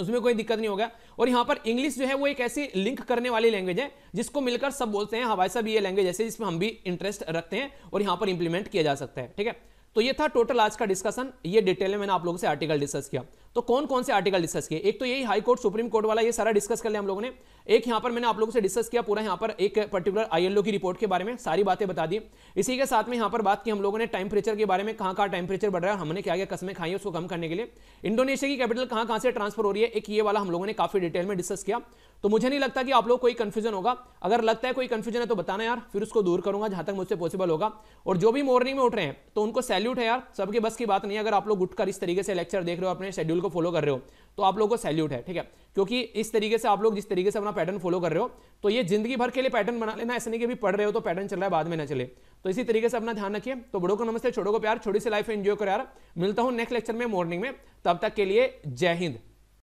उसमें कोई दिक्कत नहीं होगा और यहाँ पर इंग्लिश जो है वो एक ऐसी लिंक करने वाली लैंग्वेज है जिसको मिलकर सब बोलते हैं हमारे साहब ये लैंग्वेज ऐसे जिसमें हम भी इंटरेस्ट रखते हैं और यहाँ पर इंप्लीमेंट किया जा सकता है ठीक है तो ये था टोटल आज का डिस्कशन ये डिटेल में मैंने आप लोगों से आर्टिकल डिस्कस किया तो कौन कौन से आर्टिकल डिस्कस किए एक तो यही हाई कोर्ट सुप्रीम कोर्ट वाला ये सारा डिस्कस कर लिया हम लोगों ने एक यहां पर मैंने आप लोगों से डिस्कस किया पूरा यहां पर एक पर्टिकुलर आईएलओ की रिपोर्ट के बारे में सारी बातें बता दी इसी के साथ में यहां पर बात की हम लोगों ने टेम्परेचर के बारे में कहा कहाँ टेम्परेचर बढ़ रहा है हमने क्या क्या कस्में खाई है उसको कम करने के लिए इंडोनेशिया की कैपिटल कहां कहां से ट्रांसफर हो रही है एक ये वाला हम लोगों ने काफी डिटेल में डिस्कस किया तो मुझे नहीं लगता कि आप लोग कोई कंफ्यूजन होगा अगर लगता है कोई कंफ्यूजन है तो बताना यार फिर उसको दूर करूंगा जहां तक मुझसे पॉसिबल होगा और जो भी मॉर्निंग में उठ रहे हैं तो उनको सैल्यूट है यार सबके बस की बात नहीं है अगर आप लोग उठकर इस तरीके से लेक्चर देख रहे हो अपने शेड्यूल को फॉलो कर रहे हो तो आप लोगों को सैल्यूट है ठीक है क्योंकि इस तरीके से आप लोग जिस तरीके से अपना पैटर्न फॉलो कर रहे हो तो ये जिंदगी भर के लिए पैटर्न बना लेना ऐसा नहीं कि अभी पढ़ रहे हो तो पैटर्न चल रहा है बाद में ना चले तो इसी तरीके से अपना ध्यान रखिए तो बड़ों को नमस्ते छोड़ो को प्यार छोटी सी लाइफ एंजॉय करो यार मिलता हूँ नेक्स्ट लेक्चर में मॉर्निंग में तब तक के लिए जय हिंद